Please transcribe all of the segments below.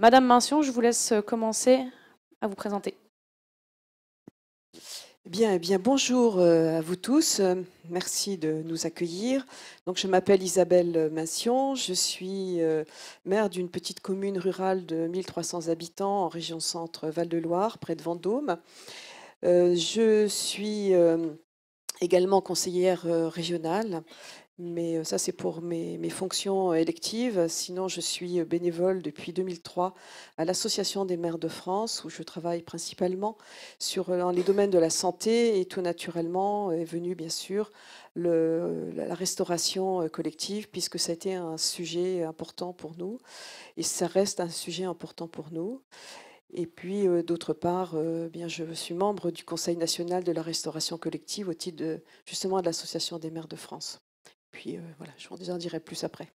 Madame Mention, je vous laisse euh, commencer à vous présenter. Eh bien, eh bien, bonjour euh, à vous tous. Euh, merci de nous accueillir. Donc, je m'appelle Isabelle Mincion, Je suis maire d'une petite commune rurale de 1300 habitants en région centre Val-de-Loire, près de Vendôme. je suis également conseillère régionale mais euh, ça c'est pour mes, fonctions euh, électives. Sinon, je suis euh, bénévole depuis 2003 à l'Association des maires de France, où je travaille principalement sur dans les domaines de la santé et tout naturellement est venu bien sûr la restauration collective, puisque ça a été un sujet important pour nous et ça reste un sujet important pour nous. Et puis, d'autre part, je suis membre du Conseil national de la restauration collective au titre justement de l'Association des maires de France puis euh, voilà, je vous en dirai plus après.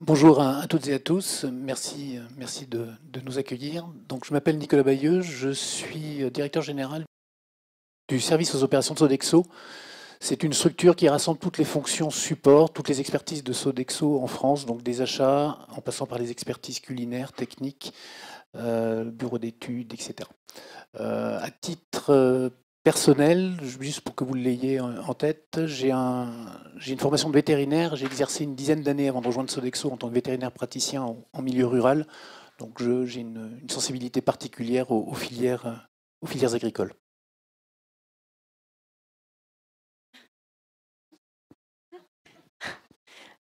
Bonjour à, toutes et à tous. Merci, euh, merci de, nous accueillir. Donc, je m'appelle Nicolas Bayeux, je suis euh, directeur général du service aux opérations de Sodexo. C'est une structure qui rassemble toutes les fonctions support, toutes les expertises de Sodexo en France, donc des achats, en passant par les expertises culinaires, techniques, bureau d'études, etc. à titre personnel, juste pour que vous l'ayez en tête, j'ai un, une formation de vétérinaire. J'ai exercé une dizaine d'années avant de rejoindre Sodexo en tant que vétérinaire praticien en, milieu rural. Donc j'ai une, sensibilité particulière aux, filières, aux filières agricoles.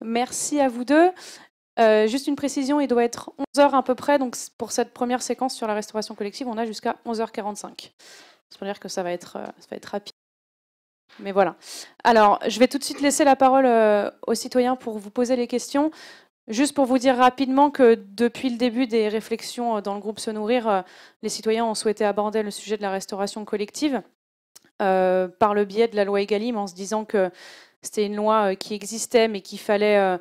Merci à vous deux. Euh, juste une précision, il doit être 11h à peu près. Donc pour cette première séquence sur la restauration collective, on a jusqu'à 11h45. C'est pour dire que ça va être, euh, ça va être rapide. Mais voilà. Alors, je vais tout de suite laisser la parole euh, aux citoyens pour vous poser les questions. Juste pour vous dire rapidement que depuis le début des réflexions euh, dans le groupe Se Nourrir, les citoyens ont souhaité aborder le sujet de la restauration collective par le biais de la loi Egalim en se disant que c'était une loi qui existait mais qu'il fallait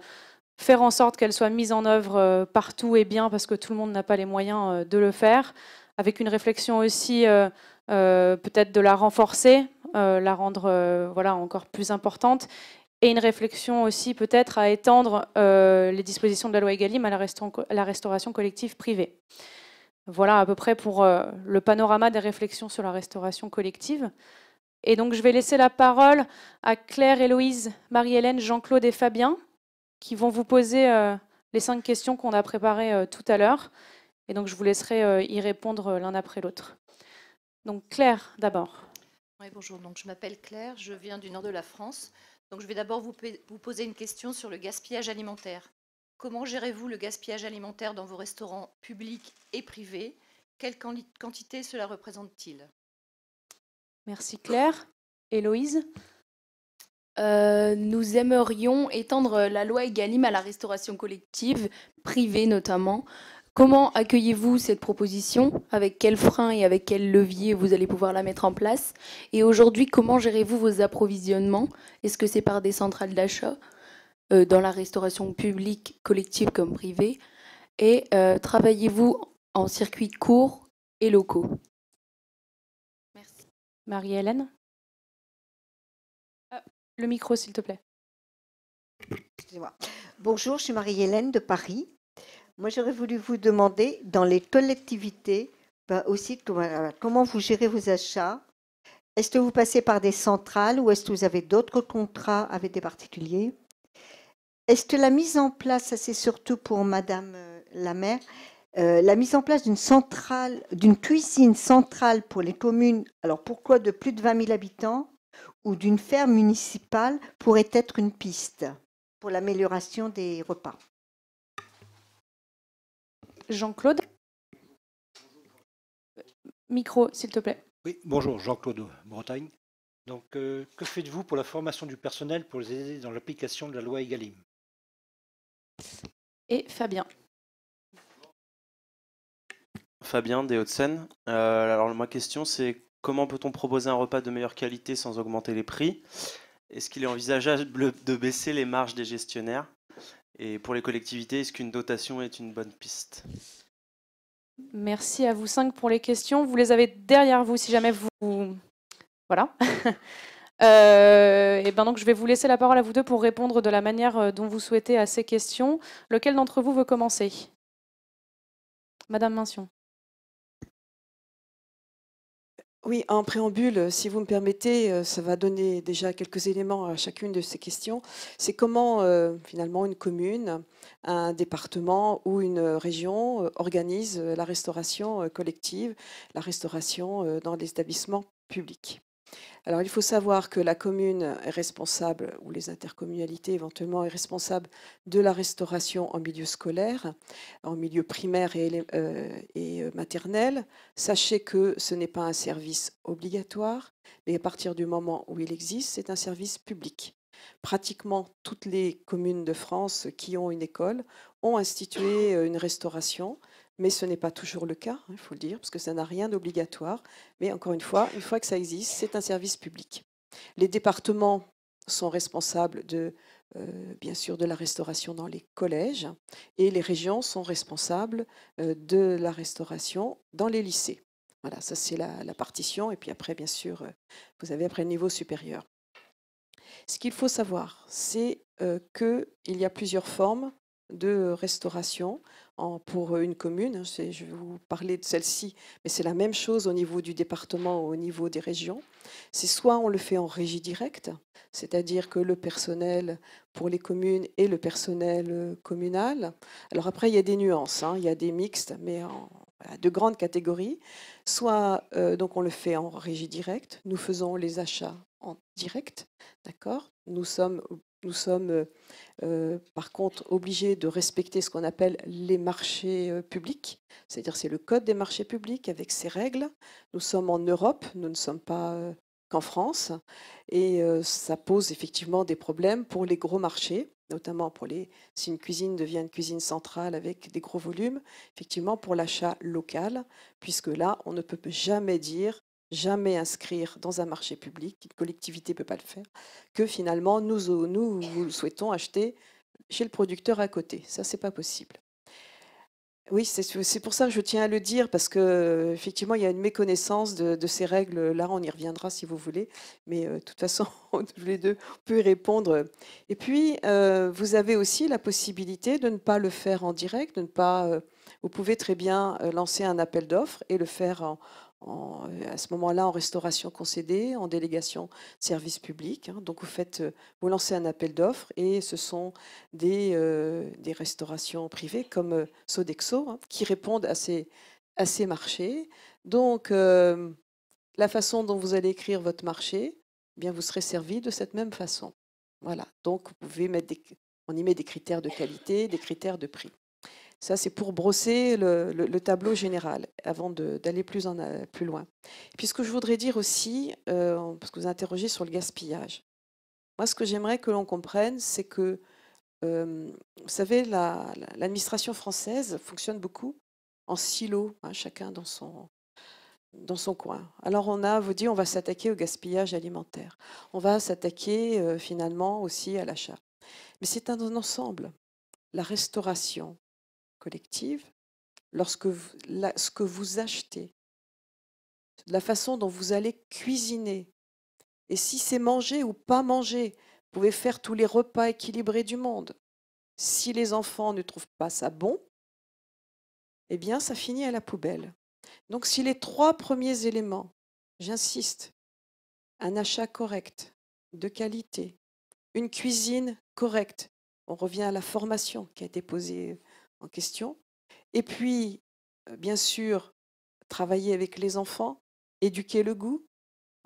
faire en sorte qu'elle soit mise en œuvre partout et bien parce que tout le monde n'a pas les moyens de le faire, avec une réflexion aussi euh, peut-être de la renforcer, euh, la rendre euh, voilà, encore plus importante, et une réflexion aussi peut-être à étendre les dispositions de la loi Egalim à la, restauration collective privée. Voilà à peu près pour le panorama des réflexions sur la restauration collective. Et donc je vais laisser la parole à Claire, Héloïse, Marie-Hélène, Jean-Claude et Fabien, qui vont vous poser les cinq questions qu'on a préparées tout à l'heure. Et donc je vous laisserai y répondre l'un après l'autre. Donc Claire d'abord. bonjour, donc je m'appelle Claire, je viens du nord de la France. Donc je vais d'abord vous, poser une question sur le gaspillage alimentaire. Comment gérez-vous le gaspillage alimentaire dans vos restaurants publics et privés Quelle quantité cela représente-t-il Merci Claire. Héloïse euh, nous aimerions étendre la loi Egalim à la restauration collective, privée notamment. Comment accueillez-vous cette proposition Avec quels freins et avec quels leviers vous allez pouvoir la mettre en place Et aujourd'hui, comment gérez-vous vos approvisionnements Est-ce que c'est par des centrales d'achat euh, dans la restauration publique, collective comme privée Et euh, travaillez-vous en circuits courts et locaux Merci. Marie-Hélène ah, Le micro, s'il te plaît. Excusez-moi. Bonjour, je suis Marie-Hélène de Paris. Moi, j'aurais voulu vous demander, dans les collectivités, bah, aussi, euh, comment vous gérez vos achats Est-ce que vous passez par des centrales ou est-ce que vous avez d'autres contrats avec des particuliers Est-ce que la mise en place, ça c'est surtout pour Madame euh, la maire, euh, la mise en place d'une centrale, d'une cuisine centrale pour les communes, alors pourquoi de plus de 20 000 habitants, ou d'une ferme municipale pourrait être une piste pour l'amélioration des repas Jean-Claude. Euh, micro, s'il te plaît. Oui, bonjour, Jean-Claude Bretagne. Donc, euh, que faites-vous pour la formation du personnel pour les aider dans l'application de la loi EGalim Et Fabien. Fabien des Hauts-de-Seine. Euh, alors, ma question, c'est comment peut-on proposer un repas de meilleure qualité sans augmenter les prix Est-ce qu'il est envisageable de baisser les marges des gestionnaires et pour les collectivités, est-ce qu'une dotation est une bonne piste Merci à vous cinq pour les questions. Vous les avez derrière vous si jamais vous... Voilà. et euh, eh ben donc je vais vous laisser la parole à vous deux pour répondre de la manière euh, dont vous souhaitez à ces questions. Lequel d'entre vous veut commencer Madame Mention. Oui, un préambule, si vous me permettez, euh, ça va donner déjà quelques éléments à chacune de ces questions. C'est comment euh, finalement une commune, un département ou une région euh, organise la restauration collective, la restauration dans les établissements publics. Alors il faut savoir que la commune est responsable, ou les intercommunalités éventuellement, est responsable de la restauration en milieu scolaire, en milieu primaire et, euh, et euh, maternel. Sachez que ce n'est pas un service obligatoire, mais à partir du moment où il existe, c'est un service public. Pratiquement toutes les communes de France qui ont une école ont institué euh, une restauration mais ce n'est pas toujours le cas, hein, il faut le dire, parce que ça n'a rien d'obligatoire. Mais encore une fois, une fois que ça existe, c'est un service public. Les départements sont responsables de, euh, bien sûr, de la restauration dans les collèges, et les régions sont responsables euh, de la restauration dans les lycées. Voilà, ça c'est la, partition, et puis après, bien sûr, euh, vous avez après le niveau supérieur. Ce qu'il faut savoir, c'est qu'il y a plusieurs formes de restauration pour euh, une commune. Hein, je vais vous parler de celle-ci, mais c'est la même chose au niveau du département au niveau des régions. C'est soit on le fait en régie directe, c'est-à-dire que le personnel pour les communes et le personnel euh, communal. Alors après, il y a des nuances, hein, il y a des mixtes, mais en, de grandes catégories. Soit euh, donc on le fait en régie directe, nous faisons les achats en direct, d'accord Nous sommes nous sommes euh, par contre obligés de respecter ce qu'on appelle les marchés euh, publics, c'est-à-dire c'est le code des marchés publics avec ses règles. Nous sommes en Europe, nous ne sommes pas euh, qu'en France, et ça pose effectivement des problèmes pour les gros marchés, notamment pour les si une cuisine devient une cuisine centrale avec des gros volumes, effectivement pour l'achat local, puisque là on ne peut jamais dire jamais inscrire dans un marché public, une collectivité ne peut pas le faire, que finalement nous, nous souhaitons acheter chez le producteur à côté. Ça, c'est pas possible. Oui, c'est pour ça que je tiens à le dire, parce que effectivement, il y a une méconnaissance de, ces règles-là. On y reviendra si vous voulez, mais euh, de toute façon, tous les deux, on peut y répondre. Et puis, euh, vous avez aussi la possibilité de ne pas le faire en direct, de ne pas. Euh, vous pouvez très bien lancer un appel d'offres et le faire en, euh, à ce moment-là en restauration concédée, en délégation de service public. Hein. Donc vous, faites, euh, vous lancez un appel d'offres et ce sont des, euh, des restaurations privées comme Sodexo hein, qui répondent à ces, à ces marchés. Donc la façon dont vous allez écrire votre marché, eh bien vous serez servi de cette même façon. Voilà, donc vous pouvez mettre on y met des critères de qualité, des critères de prix. Ça, c'est pour brosser le, tableau général avant d'aller plus, plus loin. puis, ce que je voudrais dire aussi, euh, parce que vous interrogez sur le gaspillage. Moi, ce que j'aimerais que l'on comprenne, c'est que, euh, vous savez, l'administration française fonctionne beaucoup en silo, hein, chacun dans son, coin. Alors on a, vous dit, on va s'attaquer au gaspillage alimentaire. On va s'attaquer euh, finalement aussi à l'achat. Mais c'est un ensemble. La restauration, collective, lorsque ce que vous achetez, la façon dont vous allez cuisiner, et si c'est manger ou pas manger, vous pouvez faire tous les repas équilibrés du monde. Si les enfants ne trouvent pas ça bon, eh bien, ça finit à la poubelle. Donc, si les trois premiers éléments, j'insiste, un achat correct, de qualité, une cuisine correcte, on revient à la formation qui a été posée question. Et puis, bien sûr, travailler avec les enfants, éduquer le goût,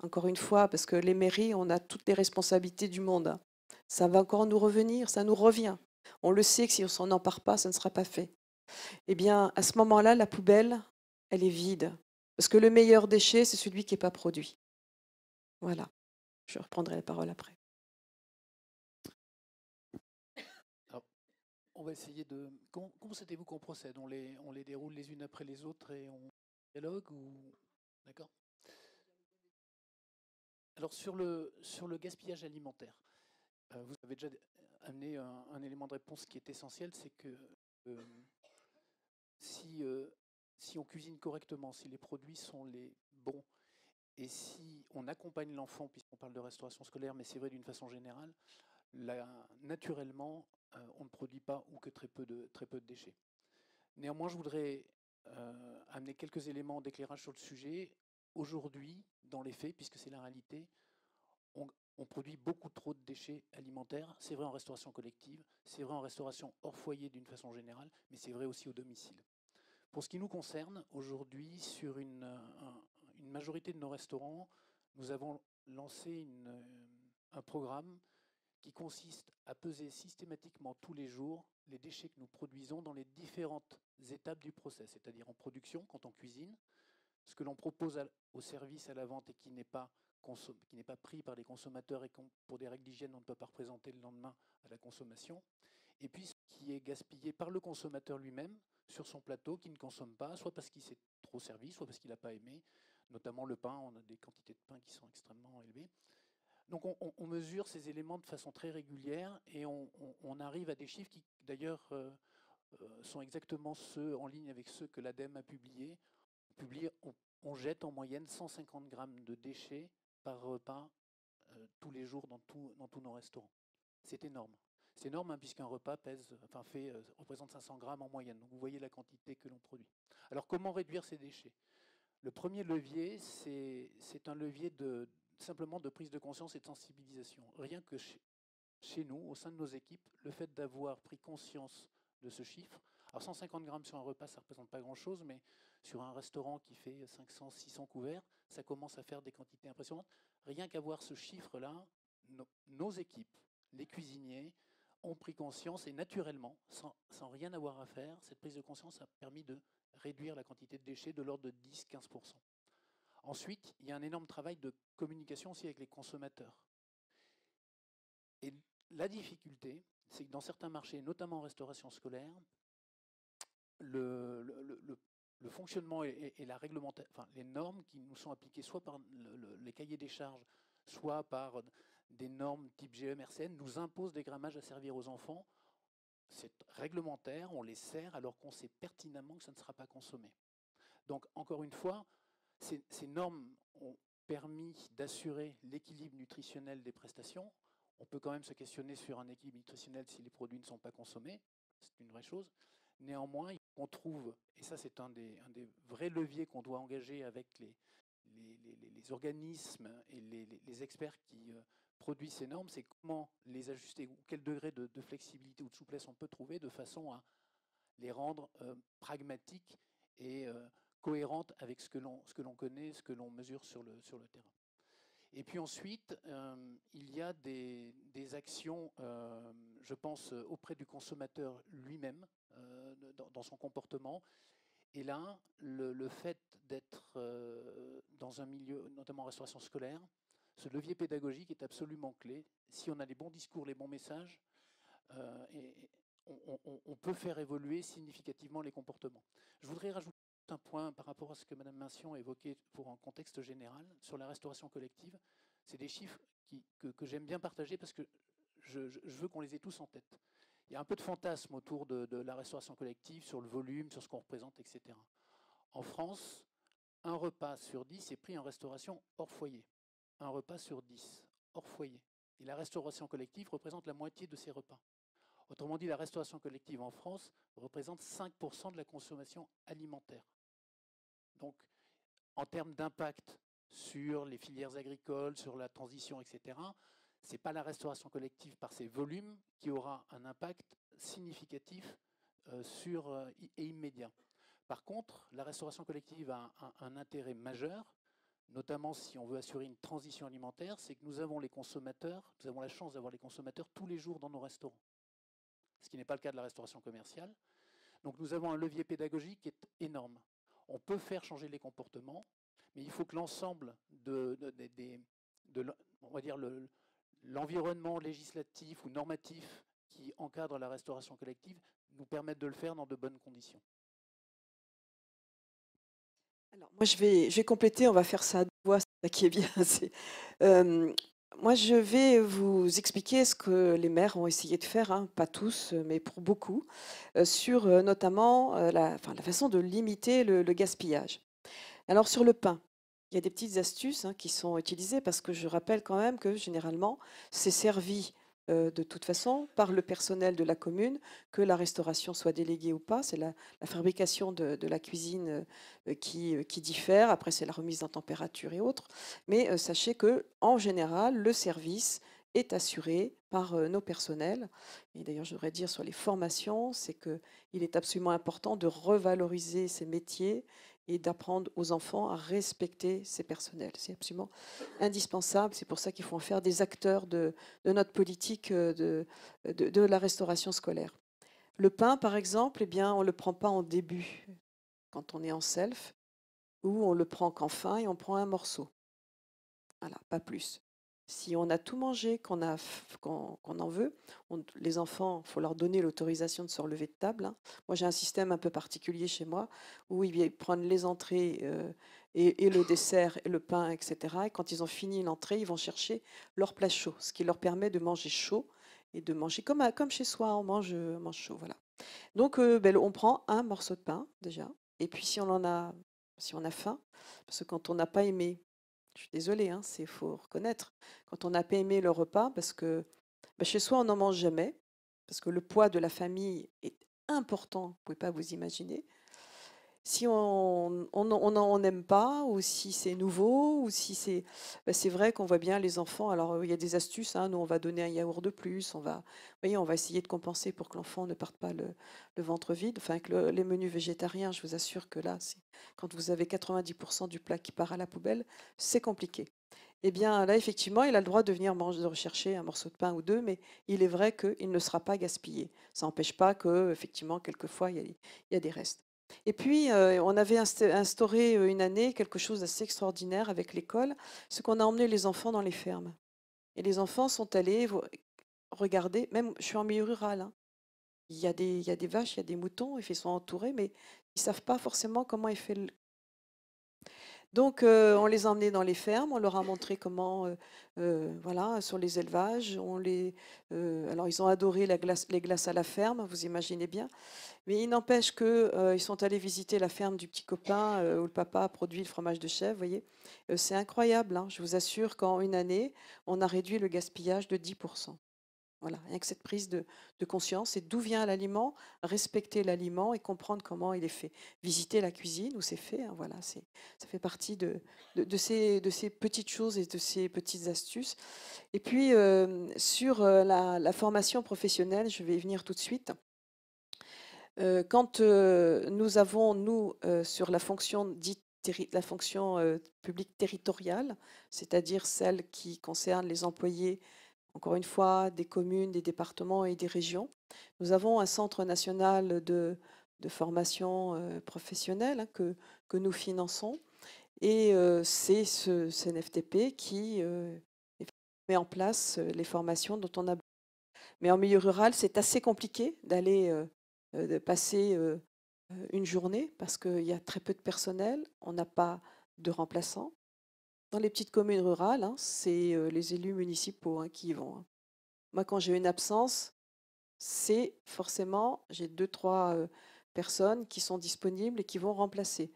encore une fois, parce que les mairies, on a toutes les responsabilités du monde. Hein. Ça va encore nous revenir, ça nous revient. On le sait que si on s'en empare pas, ça ne sera pas fait. Eh bien, à ce moment-là, la poubelle, elle est vide. Parce que le meilleur déchet, c'est celui qui n'est pas produit. Voilà. Je reprendrai la parole après. On va essayer de. Comment, cétait vous qu'on procède on les, on les déroule les unes après les autres et on dialogue ou. D'accord Alors, sur le, sur le gaspillage alimentaire, euh, vous avez déjà amené un, élément de réponse qui est essentiel c'est que euh, si, euh, si on cuisine correctement, si les produits sont les bons, et si on accompagne l'enfant, puisqu'on parle de restauration scolaire, mais c'est vrai d'une façon générale, naturellement, euh, on ne produit pas ou que très peu de, très peu de déchets. Néanmoins, je voudrais euh, amener quelques éléments d'éclairage sur le sujet. Aujourd'hui, dans les faits, puisque c'est la réalité, on, produit beaucoup trop de déchets alimentaires. C'est vrai en restauration collective, c'est vrai en restauration hors foyer d'une façon générale, mais c'est vrai aussi au domicile. Pour ce qui nous concerne, aujourd'hui, sur une, majorité de nos restaurants, nous avons lancé euh, un programme qui consiste à peser systématiquement tous les jours les déchets que nous produisons dans les différentes étapes du process, c'est-à-dire en production, quand on cuisine, ce que l'on propose au service à la vente et qui n'est pas, qui n'est pas pris par les consommateurs et pour des règles d'hygiène, on ne peut pas représenter le lendemain à la consommation, et puis ce qui est gaspillé par le consommateur lui-même sur son plateau, qui ne consomme pas, soit parce qu'il s'est trop servi, soit parce qu'il n'a pas aimé, notamment le pain, on a des quantités de pain qui sont extrêmement élevées, donc on, mesure ces éléments de façon très régulière et on, arrive à des chiffres qui d'ailleurs euh, euh, sont exactement ceux en ligne avec ceux que l'ADEME a publiés. on, jette en moyenne 150 grammes de déchets par repas euh, tous les jours dans, tout, tous nos restaurants. C'est énorme. C'est énorme hein, puisqu'un repas pèse, enfin fait, représente 500 grammes en moyenne. Donc vous voyez la quantité que l'on produit. Alors comment réduire ces déchets Le premier levier, c'est un levier de, simplement de prise de conscience et de sensibilisation. Rien que chez, nous, au sein de nos équipes, le fait d'avoir pris conscience de ce chiffre. Alors 150 grammes sur un repas, ça ne représente pas grand-chose, mais sur un restaurant qui fait 500, 600 couverts, ça commence à faire des quantités impressionnantes. Rien qu'à voir ce chiffre-là, nos équipes, les cuisiniers, ont pris conscience et naturellement, sans, sans, rien avoir à faire, cette prise de conscience a permis de réduire la quantité de déchets de l'ordre de 10-15%. Ensuite, il y a un énorme travail de communication aussi avec les consommateurs. Et la difficulté, c'est que dans certains marchés, notamment en restauration scolaire, le, fonctionnement et, la les normes qui nous sont appliquées soit par les cahiers des charges, soit par des normes type GMRCN, e nous imposent des grammages à servir aux enfants. C'est réglementaire, on les sert alors qu'on sait pertinemment que ça ne sera pas consommé. Donc, encore une fois, ces, normes ont permis d'assurer l'équilibre nutritionnel des prestations. On peut quand même se questionner sur un équilibre nutritionnel si les produits ne sont pas consommés. C'est une vraie chose. Néanmoins, on trouve, et ça c'est un des, vrais leviers qu'on doit engager avec les, organismes et les, experts qui euh, produisent ces normes, c'est comment les ajuster, ou quel degré de, flexibilité ou de souplesse on peut trouver de façon à les rendre euh, pragmatiques et euh, cohérente avec ce que l'on connaît, ce que l'on mesure sur le, sur le terrain. Et puis ensuite, euh, il y a des, des actions, euh, je pense, auprès du consommateur lui-même, euh, dans, son comportement. Et là, le, le fait d'être dans un milieu, notamment en restauration scolaire, ce levier pédagogique est absolument clé. Si on a les bons discours, les bons messages, et on, on peut faire évoluer significativement les comportements. Je voudrais rajouter un point par rapport à ce que Mme Mincion a évoqué pour un contexte général sur la restauration collective. C'est des chiffres que, j'aime bien partager parce que je, veux qu'on les ait tous en tête. Il y a un peu de fantasme autour de, de la restauration collective, sur le volume, sur ce qu'on représente, etc. En France, un repas sur dix est pris en restauration hors foyer. Un repas sur dix hors foyer. Et la restauration collective représente la moitié de ces repas. Autrement dit, la restauration collective en France représente 5% de la consommation alimentaire. Donc, en termes d'impact sur les filières agricoles, sur la transition, etc., ce n'est pas la restauration collective par ses volumes qui aura un impact significatif euh, euh, et immédiat. Par contre, la restauration collective a un intérêt majeur, notamment si on veut assurer une transition alimentaire, c'est que nous avons les consommateurs, nous avons la chance d'avoir les consommateurs tous les jours dans nos restaurants ce qui n'est pas le cas de la restauration commerciale. Donc nous avons un levier pédagogique qui est énorme. On peut faire changer les comportements, mais il faut que l'ensemble de, on va dire l'environnement législatif ou normatif qui encadre la restauration collective nous permette de le faire dans de bonnes conditions. Alors moi je vais, compléter, on va faire ça à deux voix, ça qui est bien. Euh, moi, je vais vous expliquer ce que les maires ont essayé de faire, hein, pas tous, mais pour beaucoup, euh, sur euh, notamment euh, la, façon de limiter le, gaspillage. Alors sur le pain, il y a des petites astuces hein, qui sont utilisées parce que je rappelle quand même que généralement, c'est servi euh, de toute façon par le personnel de la commune, que la restauration soit déléguée ou pas. C'est la, fabrication de, la cuisine euh, euh, qui, diffère. Après, c'est la remise en température et autres. Mais sachez que, en général, le service est assuré par nos personnels. Et d'ailleurs, je voudrais dire sur les formations, c'est qu'il est absolument important de revaloriser ces métiers et d'apprendre aux enfants à respecter ces personnels. C'est absolument indispensable. C'est pour ça qu'il faut en faire des acteurs de, notre politique euh, de, de, la restauration scolaire. Le pain, par exemple, eh bien, on ne le prend pas en début, quand on est en self, ou on le prend qu'en fin et on prend un morceau. Voilà, pas plus si on a tout mangé, qu'on a, en veut, les enfants, faut leur donner l'autorisation de se relever de table. Hein. Moi, j'ai un système un peu particulier chez moi où ils prennent les entrées euh, et, le dessert, et le pain, etc. Et quand ils ont fini l'entrée, ils vont chercher leur plat chaud, ce qui leur permet de manger chaud et de manger comme, comme chez soi, on mange, chaud, voilà. Donc, euh, ben, on prend un morceau de pain déjà, et puis si on en a, si on a faim, parce que quand on n'a pas aimé je suis désolée, hein, c'est faut reconnaître. Quand on n'a pas aimé le repas, parce que bah, chez soi, on n'en mange jamais, parce que le poids de la famille est important, vous ne pouvez pas vous imaginer si on n'en aime pas, ou si c'est nouveau, ou si c'est... Bah, c'est vrai qu'on voit bien les enfants, alors euh, il y a des astuces, hein. nous on va donner un yaourt de plus, on va, voyez, on va essayer de compenser pour que l'enfant ne parte pas le, ventre vide, enfin que les menus végétariens, je vous assure que là, quand vous avez 90% du plat qui part à la poubelle, c'est compliqué. Eh bien là, effectivement, il a le droit de venir manger, de rechercher un morceau de pain ou deux, mais il est vrai qu'il ne sera pas gaspillé. Ça n'empêche pas que, effectivement, quelquefois, il y a des restes. Et puis, euh, on avait instauré euh, une année quelque chose d'assez extraordinaire avec l'école, ce qu'on a emmené les enfants dans les fermes. Et les enfants sont allés regarder, même je suis en milieu rural, hein. il, y a des, vaches, il y a des moutons, ils sont entourés, mais ils ne savent pas forcément comment il fait donc, euh, on les a emmenés dans les fermes, on leur a montré comment, euh, euh, voilà, sur les élevages. On les, alors, ils ont adoré les glaces à la ferme, vous imaginez bien. Mais il n'empêche qu'ils sont allés visiter la ferme du petit copain où le papa a produit le fromage de chèvre, vous voyez. c'est incroyable, hein, je vous assure qu'en une année, on a réduit le gaspillage de 10%. Voilà, rien que cette prise de, conscience c'est d'où vient l'aliment, respecter l'aliment et comprendre comment il est fait. Visiter la cuisine où c'est fait, hein, voilà, c'est, ça fait partie de, ces, de ces petites choses et de ces petites astuces. Et puis, euh, sur euh, la, formation professionnelle, je vais y venir tout de suite. Euh, quand nous avons, nous, sur la fonction dite la fonction publique territoriale, c'est-à-dire celle qui concerne les employés encore une fois, des communes, des départements et des régions. Nous avons un centre national de, formation euh, professionnelle hein, que, que, nous finançons. Et euh, c'est ce CNFTP qui euh, met en place les formations dont on a besoin. Mais en milieu rural, c'est assez compliqué d'aller passer une journée parce qu'il y a très peu de personnel, on n'a pas de remplaçants. Dans les petites communes rurales, hein, c'est euh, les élus municipaux hein, qui y vont. Hein. Moi, quand j'ai une absence, c'est forcément, j'ai deux, trois euh, personnes qui sont disponibles et qui vont remplacer.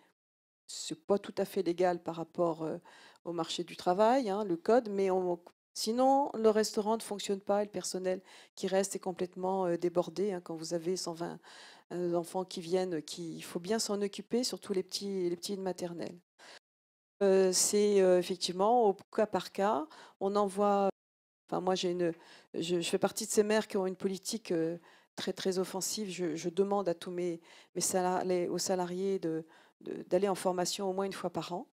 Ce n'est pas tout à fait légal par rapport euh, au marché du travail, le code, mais sinon, le restaurant ne fonctionne pas le personnel qui reste est complètement débordé. quand vous avez 120 enfants qui viennent, il faut bien s'en occuper, surtout les petits, les petits c'est effectivement au cas par cas. On envoie. Enfin, moi, j'ai une, je, fais partie de ces maires qui ont une politique très très offensive. Je, demande à tous mes, salariés, aux salariés de, d'aller en formation au moins une fois par an.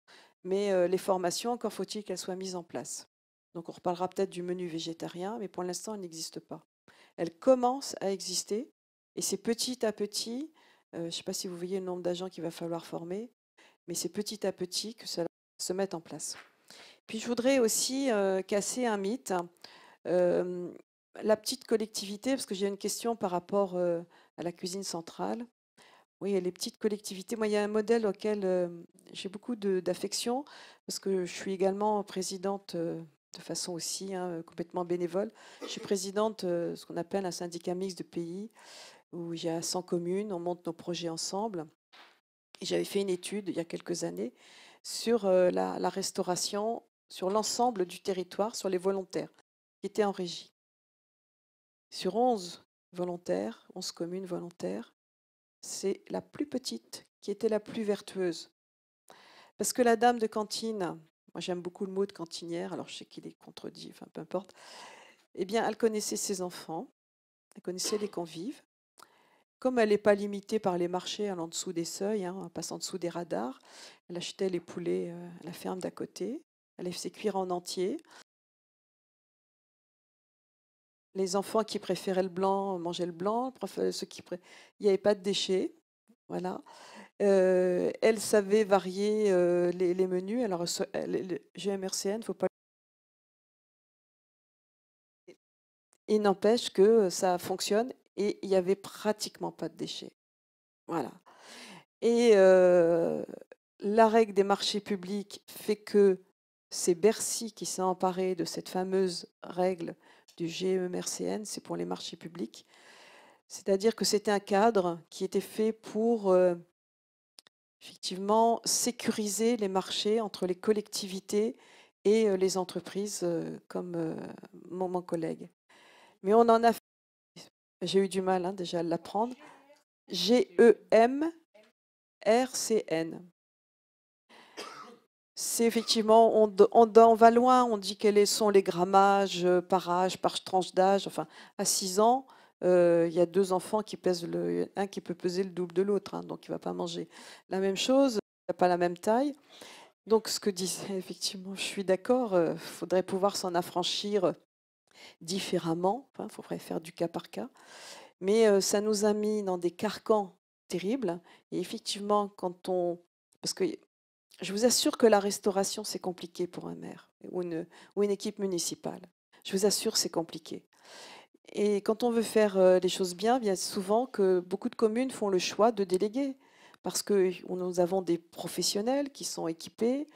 Mais les formations, encore faut-il qu'elles soient mises en place. Donc, on reparlera peut-être du menu végétarien, mais pour l'instant, elle n'existe pas. Elle commence à exister, et c'est petit à petit. je ne sais pas si vous voyez le nombre d'agents qu'il va falloir former mais c'est petit à petit que ça se en place. Puis je voudrais aussi euh, casser un mythe. Euh, la petite collectivité, parce que j'ai une question par rapport euh, à la cuisine centrale. Oui, les petites collectivités. Moi, il y a un modèle auquel j'ai beaucoup d'affection, parce que je suis également présidente de façon aussi hein, complètement bénévole. Je suis présidente de ce qu'on appelle un syndicat mixte de pays, où il y a 100 communes, on monte nos projets ensemble. J'avais fait une étude il y a quelques années sur la, restauration sur l'ensemble du territoire, sur les volontaires qui étaient en régie. Sur 11 volontaires, 11 communes volontaires, c'est la plus petite qui était la plus vertueuse. Parce que la dame de cantine, moi j'aime beaucoup le mot de cantinière, alors je sais qu'il est contredit, peu importe, eh bien elle connaissait ses enfants, elle connaissait les convives, comme elle n'est pas limitée par les marchés en dessous des seuils, en hein, passant en dessous des radars, elle achetait les poulets euh, à la ferme d'à côté. Elle les faisait cuire en entier. Les enfants qui préféraient le blanc mangeaient le blanc. Euh, qui Il n'y avait pas de déchets. Voilà. Euh, elle savait varier les, menus. Alors, GMRCN, il ne faut pas. Il n'empêche que ça fonctionne et il n'y avait pratiquement pas de déchets. Voilà. Et la règle des marchés publics fait que c'est Bercy qui s'est emparé de cette fameuse règle du GEMRCN, c'est pour les marchés publics. C'est-à-dire que c'était un cadre qui était fait pour effectivement sécuriser les marchés entre les collectivités et les entreprises, comme mon, collègue. Mais on en a fait j'ai eu du mal hein, déjà à l'apprendre. G-E-M-R-C-N. C'est effectivement, on, on, va loin, on dit quels sont les grammages euh, par âge, par tranche d'âge. Enfin, à 6 ans, euh, il y a deux enfants qui pèsent le, un qui peut peser le double de l'autre, hein, donc il ne va pas manger la même chose, il n'a pas la même taille. Donc ce que disait effectivement, je suis d'accord, il euh, faudrait pouvoir s'en affranchir différemment. Enfin, il faudrait faire du cas par cas. Mais euh, ça nous a mis dans des carcans terribles. Et effectivement, quand on. Parce que je vous assure que la restauration, c'est compliqué pour un maire ou une, ou une équipe municipale. Je vous assure, c'est compliqué. Et quand on veut faire euh, les choses bien, bien souvent que beaucoup de communes font le choix de déléguer parce que nous avons des professionnels qui sont équipés.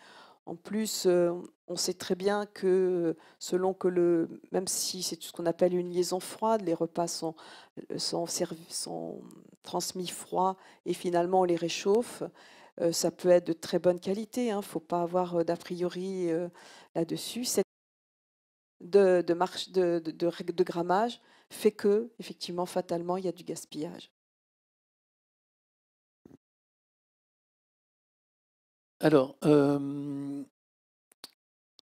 En plus, euh, on sait très bien que selon que le, même si c'est ce qu'on appelle une liaison froide, les repas sont, euh, sont, transmis froids et finalement on les réchauffe. Euh, ça peut être de très bonne qualité, il hein. ne faut pas avoir euh, d'a priori là-dessus. Cette de, de, marche, de, de grammage fait que, effectivement, fatalement, il y a du gaspillage. Alors,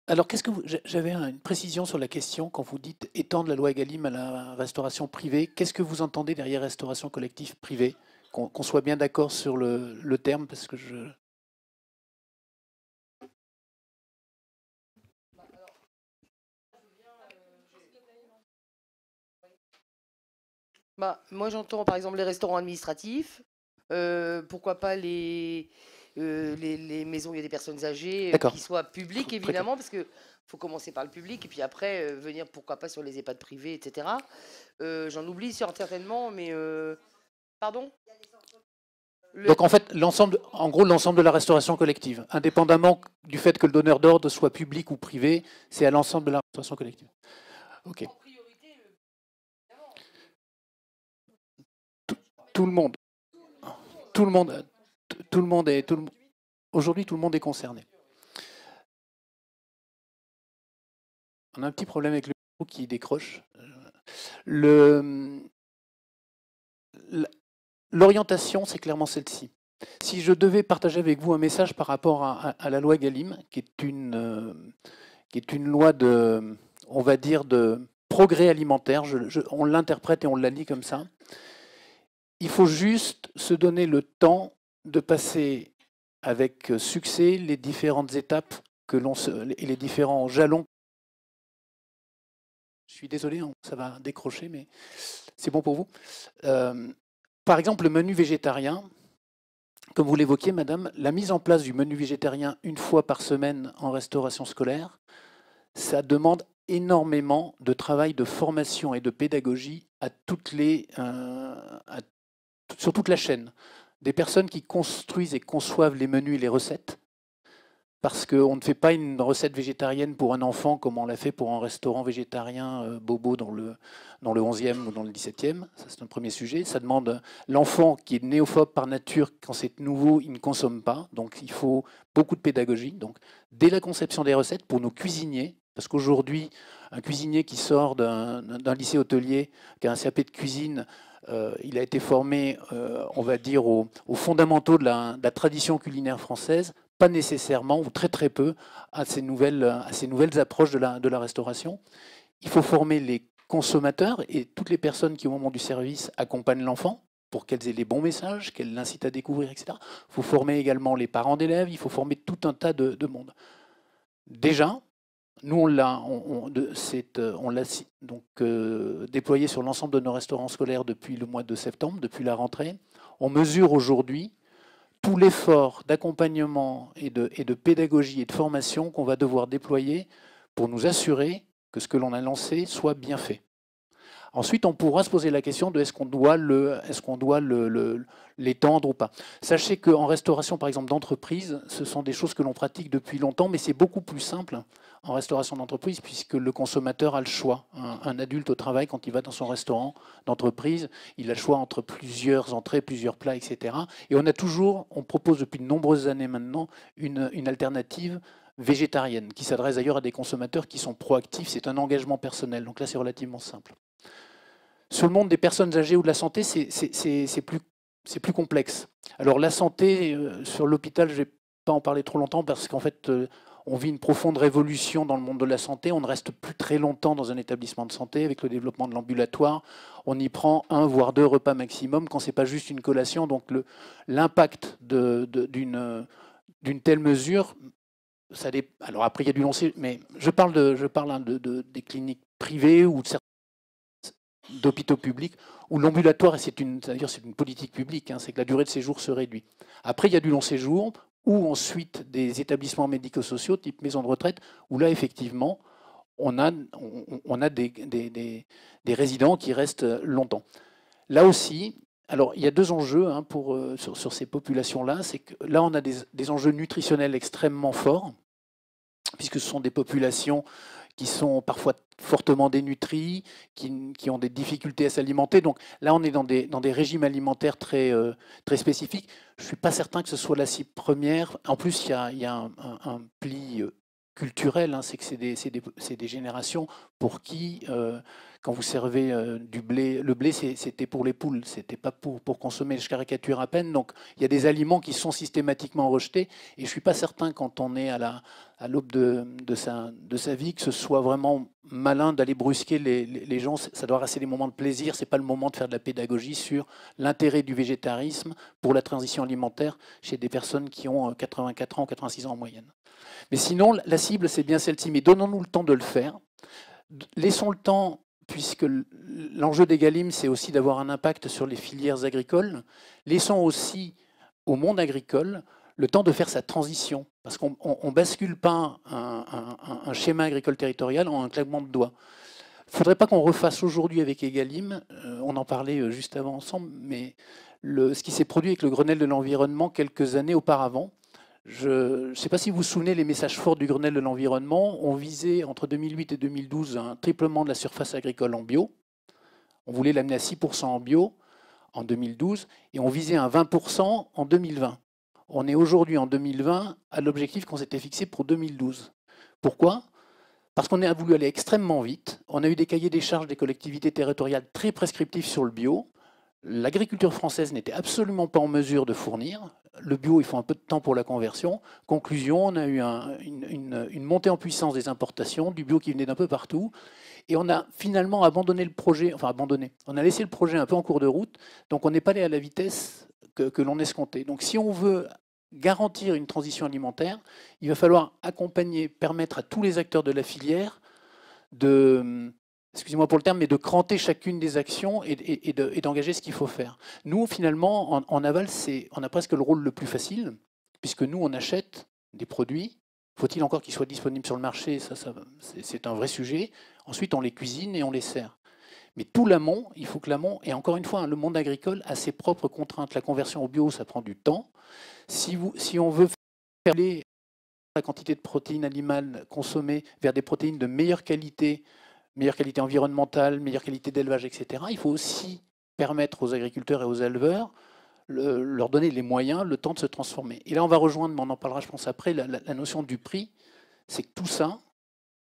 alors, qu'est-ce que vous... j'avais une précision sur la question quand vous dites étendre la loi Egalim à la restauration privée. Qu'est-ce que vous entendez derrière restauration collective privée Qu'on soit bien d'accord sur le, terme, parce que je. Bah, moi, j'entends par exemple les restaurants administratifs. Euh, pourquoi pas les euh, les, maisons où il y a des personnes âgées, euh, qui soient publiques évidemment, parce que faut commencer par le public et puis après euh, venir pourquoi pas sur les EHPAD privés, etc. J'en oublie certainement, mais pardon. Donc en fait, l'ensemble, en gros, l'ensemble de la restauration collective, indépendamment du fait que le donneur d'ordre soit public ou privé, c'est à l'ensemble de la restauration collective. Ok. Tout le monde. Tout le monde tout le monde est, aujourd'hui, tout le monde est concerné. On a un petit problème avec le micro qui décroche. l'orientation, c'est clairement celle-ci. Si je devais partager avec vous un message par rapport à, la loi Galim, qui est une, euh, qui est une loi de, on va dire, de progrès alimentaire, on l'interprète et on l'a lit comme ça, il faut juste se donner le temps de passer avec euh, succès les différentes étapes que l'on et les différents jalons. Je suis désolé, hein, ça va décrocher, mais c'est bon pour vous. Euh, par exemple, le menu végétarien, comme vous l'évoquiez, madame, la mise en place du menu végétarien une fois par semaine en restauration scolaire, ça demande énormément de travail de formation et de pédagogie à toutes les, euh, sur toute la chaîne des personnes qui construisent et conçoivent les menus et les recettes, parce qu'on ne fait pas une recette végétarienne pour un enfant comme on l'a fait pour un restaurant végétarien euh, bobo dans le, dans le 11e ou dans le 17e. Ça, c'est un premier sujet. Ça demande l'enfant qui est néophobe par nature, quand c'est nouveau, il ne consomme pas. Donc, il faut beaucoup de pédagogie. Donc, dès la conception des recettes, pour nos cuisiniers, parce qu'aujourd'hui, un cuisinier qui sort d'un lycée hôtelier, qui a un CAP de cuisine, euh, il a été formé, euh, on va dire, aux, fondamentaux de la, tradition culinaire française, pas nécessairement ou très très peu à ces nouvelles, à ces nouvelles approches de la, restauration. Il faut former les consommateurs et toutes les personnes qui, au moment du service, accompagnent l'enfant pour qu'elles aient les bons messages, qu'elles l'incitent à découvrir, etc. Il faut former également les parents d'élèves, il faut former tout un tas de monde. Déjà, nous, on l'a, euh, euh, déployé sur l'ensemble de nos restaurants scolaires depuis le mois de septembre, depuis la rentrée. On mesure aujourd'hui tout l'effort d'accompagnement et de, pédagogie et de formation qu'on va devoir déployer pour nous assurer que ce que l'on a lancé soit bien fait. Ensuite, on pourra se poser la question de est-ce qu'on doit l'étendre ou pas. Sachez qu'en restauration, par exemple, d'entreprise, ce sont des choses que l'on pratique depuis longtemps, mais c'est beaucoup plus simple en restauration d'entreprise, puisque le consommateur a le choix. Un, adulte au travail, quand il va dans son restaurant d'entreprise, il a le choix entre plusieurs entrées, plusieurs plats, etc. Et on a toujours, on propose depuis de nombreuses années maintenant, une, alternative végétarienne, qui s'adresse d'ailleurs à des consommateurs qui sont proactifs. C'est un engagement personnel, donc là c'est relativement simple. Sur le monde des personnes âgées ou de la santé, c'est plus, complexe. Alors la santé, euh, sur l'hôpital, je ne vais pas en parler trop longtemps parce qu'en fait, euh, on vit une profonde révolution dans le monde de la santé. On ne reste plus très longtemps dans un établissement de santé avec le développement de l'ambulatoire. On y prend un voire deux repas maximum quand ce n'est pas juste une collation. Donc l'impact d'une telle mesure, ça alors après il y a du long, mais je parle hein, des cliniques privées ou d'hôpitaux publics où l'ambulatoire, c'est une, c'est une politique publique, hein, c'est que la durée de séjour se réduit. Après, il y a du long séjour, ou ensuite des établissements médico-sociaux type maison de retraite, où là, effectivement, on a, on, a des, des, résidents qui restent longtemps. Là aussi, alors il y a deux enjeux hein, pour, euh, sur, ces populations-là. C'est que là, on a des, enjeux nutritionnels extrêmement forts, puisque ce sont des populations qui sont parfois fortement dénutris, qui, qui ont des difficultés à s'alimenter. Donc là, on est dans des, dans des régimes alimentaires très, euh, très spécifiques. Je ne suis pas certain que ce soit la cible première. En plus, il y a, y a un, pli euh, culturel, hein, c'est que c'est des, des, des, générations pour qui... Euh, quand vous servez euh, du blé, le blé c'était pour les poules, c'était pas pour, pour consommer, je caricature à peine. Donc il y a des aliments qui sont systématiquement rejetés et je suis pas certain quand on est à la à l'aube de, sa, de sa vie que ce soit vraiment malin d'aller brusquer les, gens. Ça doit rester des moments de plaisir, c'est pas le moment de faire de la pédagogie sur l'intérêt du végétarisme pour la transition alimentaire chez des personnes qui ont 84 euh, ans, 86 ans en moyenne. Mais sinon, la cible, c'est bien celle-ci. Mais donnons-nous le temps de le faire. Laissons le temps puisque l'enjeu des c'est aussi d'avoir un impact sur les filières agricoles, laissant aussi au monde agricole le temps de faire sa transition, parce qu'on ne bascule pas un, schéma agricole territorial en un claquement de doigts. Il ne faudrait pas qu'on refasse aujourd'hui avec Egalim, euh, on en parlait euh, juste avant ensemble, mais ce qui s'est produit avec le Grenelle de l'environnement quelques années auparavant, je ne sais pas si vous vous souvenez les messages forts du Grenelle de l'environnement. On visait entre 2008 et 2012 un triplement de la surface agricole en bio. On voulait l'amener à 6% en bio en 2012 et on visait un 20% en 2020. On est aujourd'hui en 2020 à l'objectif qu'on s'était fixé pour 2012. Pourquoi Parce qu'on a voulu aller extrêmement vite. On a eu des cahiers des charges des collectivités territoriales très prescriptifs sur le bio. L'agriculture française n'était absolument pas en mesure de fournir le bio, il faut un peu de temps pour la conversion. Conclusion, on a eu une, montée en puissance des importations, du bio qui venait d'un peu partout. Et on a finalement abandonné le projet, enfin abandonné, on a laissé le projet un peu en cours de route, donc on n'est pas allé à la vitesse que, que l'on escomptait. Donc si on veut garantir une transition alimentaire, il va falloir accompagner, permettre à tous les acteurs de la filière de, excusez-moi pour le terme, mais de cranter chacune des actions et, d'engager ce qu'il faut faire. Nous, finalement, en, en aval, on a presque le rôle le plus facile, puisque nous, on achète des produits. Faut-il encore qu'ils soient disponibles sur le marché Ça, c'est un vrai sujet. Ensuite, on les cuisine et on les sert. Mais tout l'amont, il faut que l'amont, et encore une fois, hein, le monde agricole a ses propres contraintes. La conversion au bio, ça prend du temps. Si, si on veut faire la quantité de protéines animales consommées vers des protéines de meilleure qualité, meilleure qualité environnementale, meilleure qualité d'élevage, etc., il faut aussi permettre aux agriculteurs et aux éleveurs leur donner les moyens, le temps de se transformer. Et là, on va rejoindre, mais on en parlera, je pense, après, la, notion du prix. C'est que tout ça,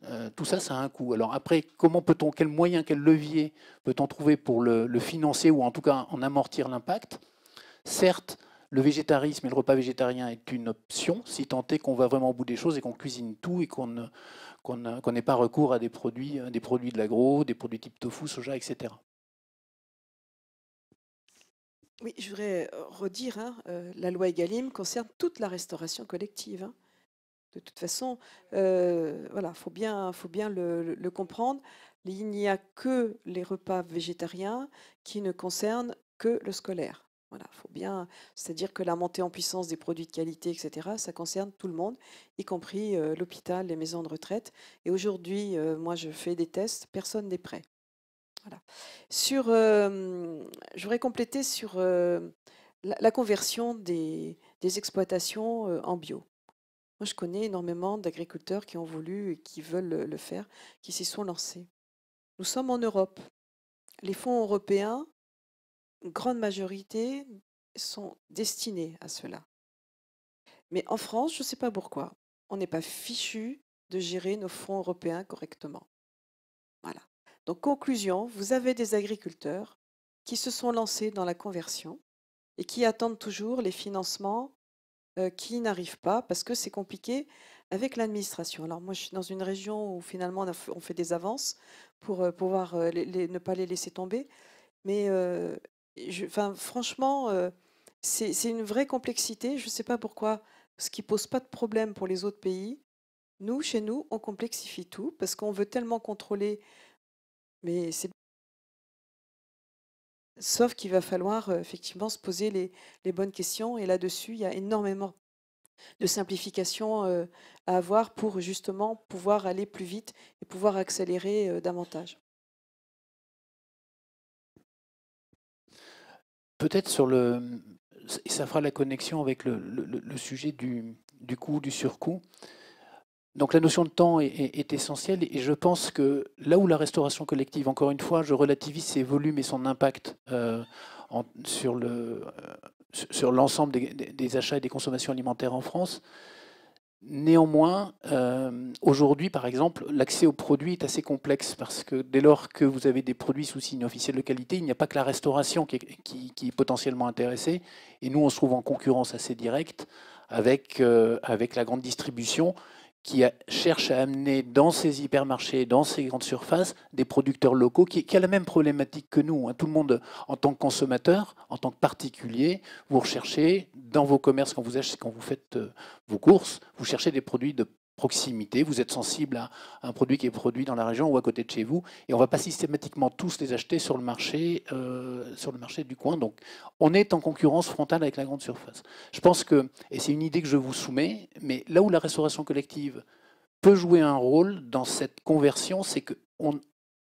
euh, tout ça, ça a un coût. Alors après, comment peut-on, quel moyen, quel levier peut-on trouver pour le, financer ou en tout cas en amortir l'impact Certes, le végétarisme et le repas végétarien est une option, si tant est qu'on va vraiment au bout des choses et qu'on cuisine tout et qu'on qu'on n'ait pas recours à des produits, euh, des produits de l'agro, des produits type tofu, soja, etc. Oui, je voudrais euh, redire, hein, euh, la loi Egalim concerne toute la restauration collective. Hein. De toute façon, euh, voilà, faut bien, faut bien le comprendre. Il n'y a que les repas végétariens qui ne concernent que le scolaire. Voilà, faut bien. C'est-à-dire que la montée en puissance des produits de qualité, etc., ça concerne tout le monde, y compris euh, l'hôpital, les maisons de retraite. Et aujourd'hui, euh, moi, je fais des tests, personne n'est prêt. Voilà. Sur, euh, je voudrais compléter sur la, conversion des, exploitations en bio. Moi, je connais énormément d'agriculteurs qui ont voulu et qui veulent le faire, qui s'y sont lancés. Nous sommes en Europe. Les fonds européens grande majorité sont destinées à cela. Mais en France, je ne sais pas pourquoi, on n'est pas fichu de gérer nos fonds européens correctement. Voilà. Donc conclusion, vous avez des agriculteurs qui se sont lancés dans la conversion et qui attendent toujours les financements euh, qui n'arrivent pas parce que c'est compliqué avec l'administration. Alors moi, je suis dans une région où finalement on, fait, des avances pour euh, pouvoir euh, ne pas les laisser tomber, mais franchement, euh, c'est une vraie complexité. Je ne sais pas pourquoi. Ce qui ne pose pas de problème pour les autres pays, nous, chez nous, on complexifie tout parce qu'on veut tellement contrôler. Mais c'est Sauf qu'il va falloir euh, effectivement se poser les, bonnes questions. Et là-dessus, il y a énormément de simplification euh, à avoir pour justement pouvoir aller plus vite et pouvoir accélérer davantage. Peut-être sur le. Ça fera la connexion avec le, sujet du, du, coût, du surcoût. Donc la notion de temps est, essentielle et je pense que là où la restauration collective, encore une fois, je relativise ses volumes et son impact euh, euh, sur l'ensemble des, achats et des consommations alimentaires en France, Néanmoins, euh, aujourd'hui, par exemple, l'accès aux produits est assez complexe parce que dès lors que vous avez des produits sous signe officiel de qualité, il n'y a pas que la restauration qui est, potentiellement intéressée. Et nous, on se trouve en concurrence assez directe avec euh, la grande distribution qui cherche à amener dans ces hypermarchés, dans ces grandes surfaces, des producteurs locaux qui, qui a la même problématique que nous. Hein. Tout le monde, en tant que consommateur, en tant que particulier, vous recherchez dans vos commerces, quand vous, achetez, quand vous faites euh, vos courses, vous cherchez des produits de proximité, vous êtes sensible à un produit qui est produit dans la région ou à côté de chez vous, et on ne va pas systématiquement tous les acheter sur le marché, euh, sur le marché du coin. Donc, on est en concurrence frontale avec la grande surface. Je pense que, et c'est une idée que je vous soumets, mais là où la restauration collective peut jouer un rôle dans cette conversion, c'est qu'on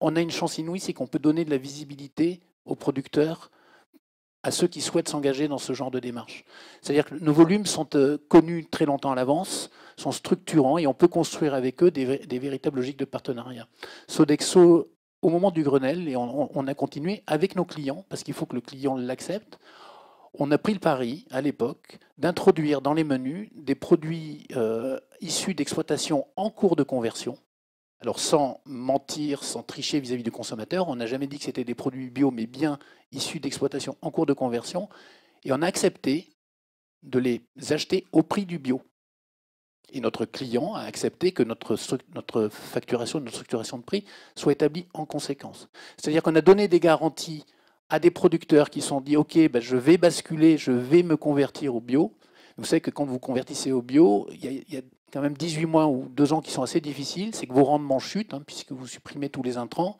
on a une chance inouïe, c'est qu'on peut donner de la visibilité aux producteurs à ceux qui souhaitent s'engager dans ce genre de démarche. C'est-à-dire que nos volumes sont euh, connus très longtemps à l'avance sont structurants et on peut construire avec eux des, véritables logiques de partenariat. Sodexo, au moment du Grenelle, et on, a continué avec nos clients, parce qu'il faut que le client l'accepte, on a pris le pari, à l'époque, d'introduire dans les menus des produits euh, issus d'exploitations en cours de conversion. Alors sans mentir, sans tricher vis-à-vis du consommateur, on n'a jamais dit que c'était des produits bio, mais bien issus d'exploitations en cours de conversion, et on a accepté de les acheter au prix du bio. Et notre client a accepté que notre, notre facturation, notre structuration de prix soit établie en conséquence. C'est-à-dire qu'on a donné des garanties à des producteurs qui sont dit OK, ben, je vais basculer, je vais me convertir au bio. Vous savez que quand vous convertissez au bio, il y, a quand même 18 mois ou 2 ans qui sont assez difficiles, c'est que vos rendements chutent, hein, puisque vous supprimez tous les intrants.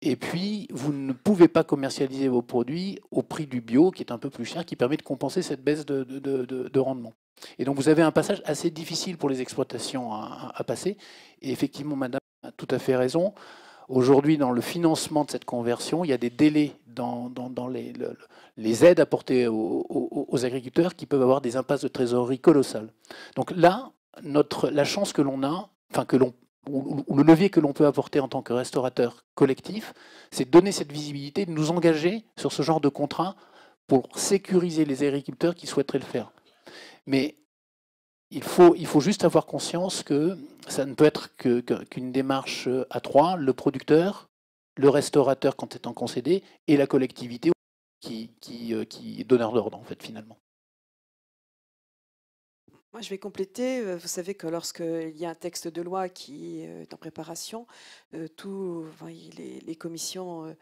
Et puis, vous ne pouvez pas commercialiser vos produits au prix du bio, qui est un peu plus cher, qui permet de compenser cette baisse de, rendement. Et donc, vous avez un passage assez difficile pour les exploitations à, passer. Et effectivement, Madame a tout à fait raison. Aujourd'hui, dans le financement de cette conversion, il y a des délais dans, les, les, aides apportées aux, aux, agriculteurs qui peuvent avoir des impasses de trésorerie colossales. Donc là, notre, la chance que l'on a, enfin que l'on le levier que l'on peut apporter en tant que restaurateur collectif, c'est donner cette visibilité, de nous engager sur ce genre de contrat pour sécuriser les agriculteurs qui souhaiteraient le faire. Mais il faut, juste avoir conscience que ça ne peut être qu'une démarche euh, à trois, le producteur, le restaurateur quand étant concédé, et la collectivité euh, qui, est donneur d'ordre, en fait, finalement je vais compléter. Euh, vous savez que lorsqu'il y a un texte de loi qui euh, est en préparation, euh, tout, les, commissions,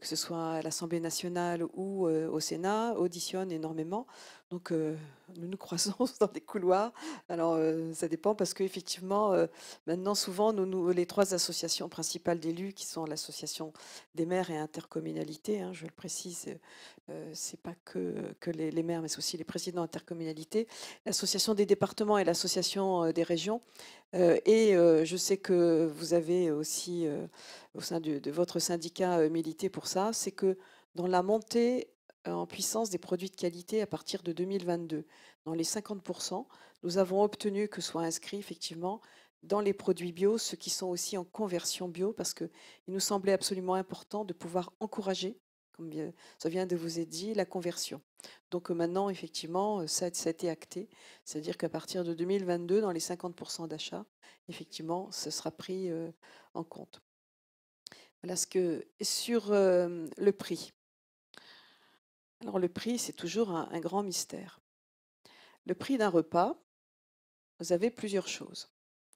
que ce soit à l'Assemblée nationale ou au Sénat, auditionnent énormément donc, euh, nous nous croisons dans des couloirs. Alors, euh, ça dépend parce qu'effectivement, effectivement, euh, maintenant, souvent, nous, les trois associations principales d'élus, qui sont l'association des maires et intercommunalités, hein, je le précise, c'est pas que, les, maires, mais c'est aussi les présidents intercommunalités, l'association des départements et l'association des régions. et je sais que vous avez aussi, au sein de votre syndicat, milité pour ça, c'est que dans la montée euh, en puissance des produits de qualité à partir de 2022. Dans les 50%, nous avons obtenu que soient inscrits effectivement dans les produits bio ceux qui sont aussi en conversion bio parce qu'il nous semblait absolument important de pouvoir encourager, comme ça vient de vous être dit, la conversion. Donc euh, maintenant, effectivement, euh, ça, a été acté. C'est-à-dire qu'à partir de 2022, dans les 50% d'achats, effectivement, ce sera pris en compte. Voilà ce que sur le prix. Alors le prix, c'est toujours un, grand mystère. Le prix d'un repas, vous avez plusieurs choses.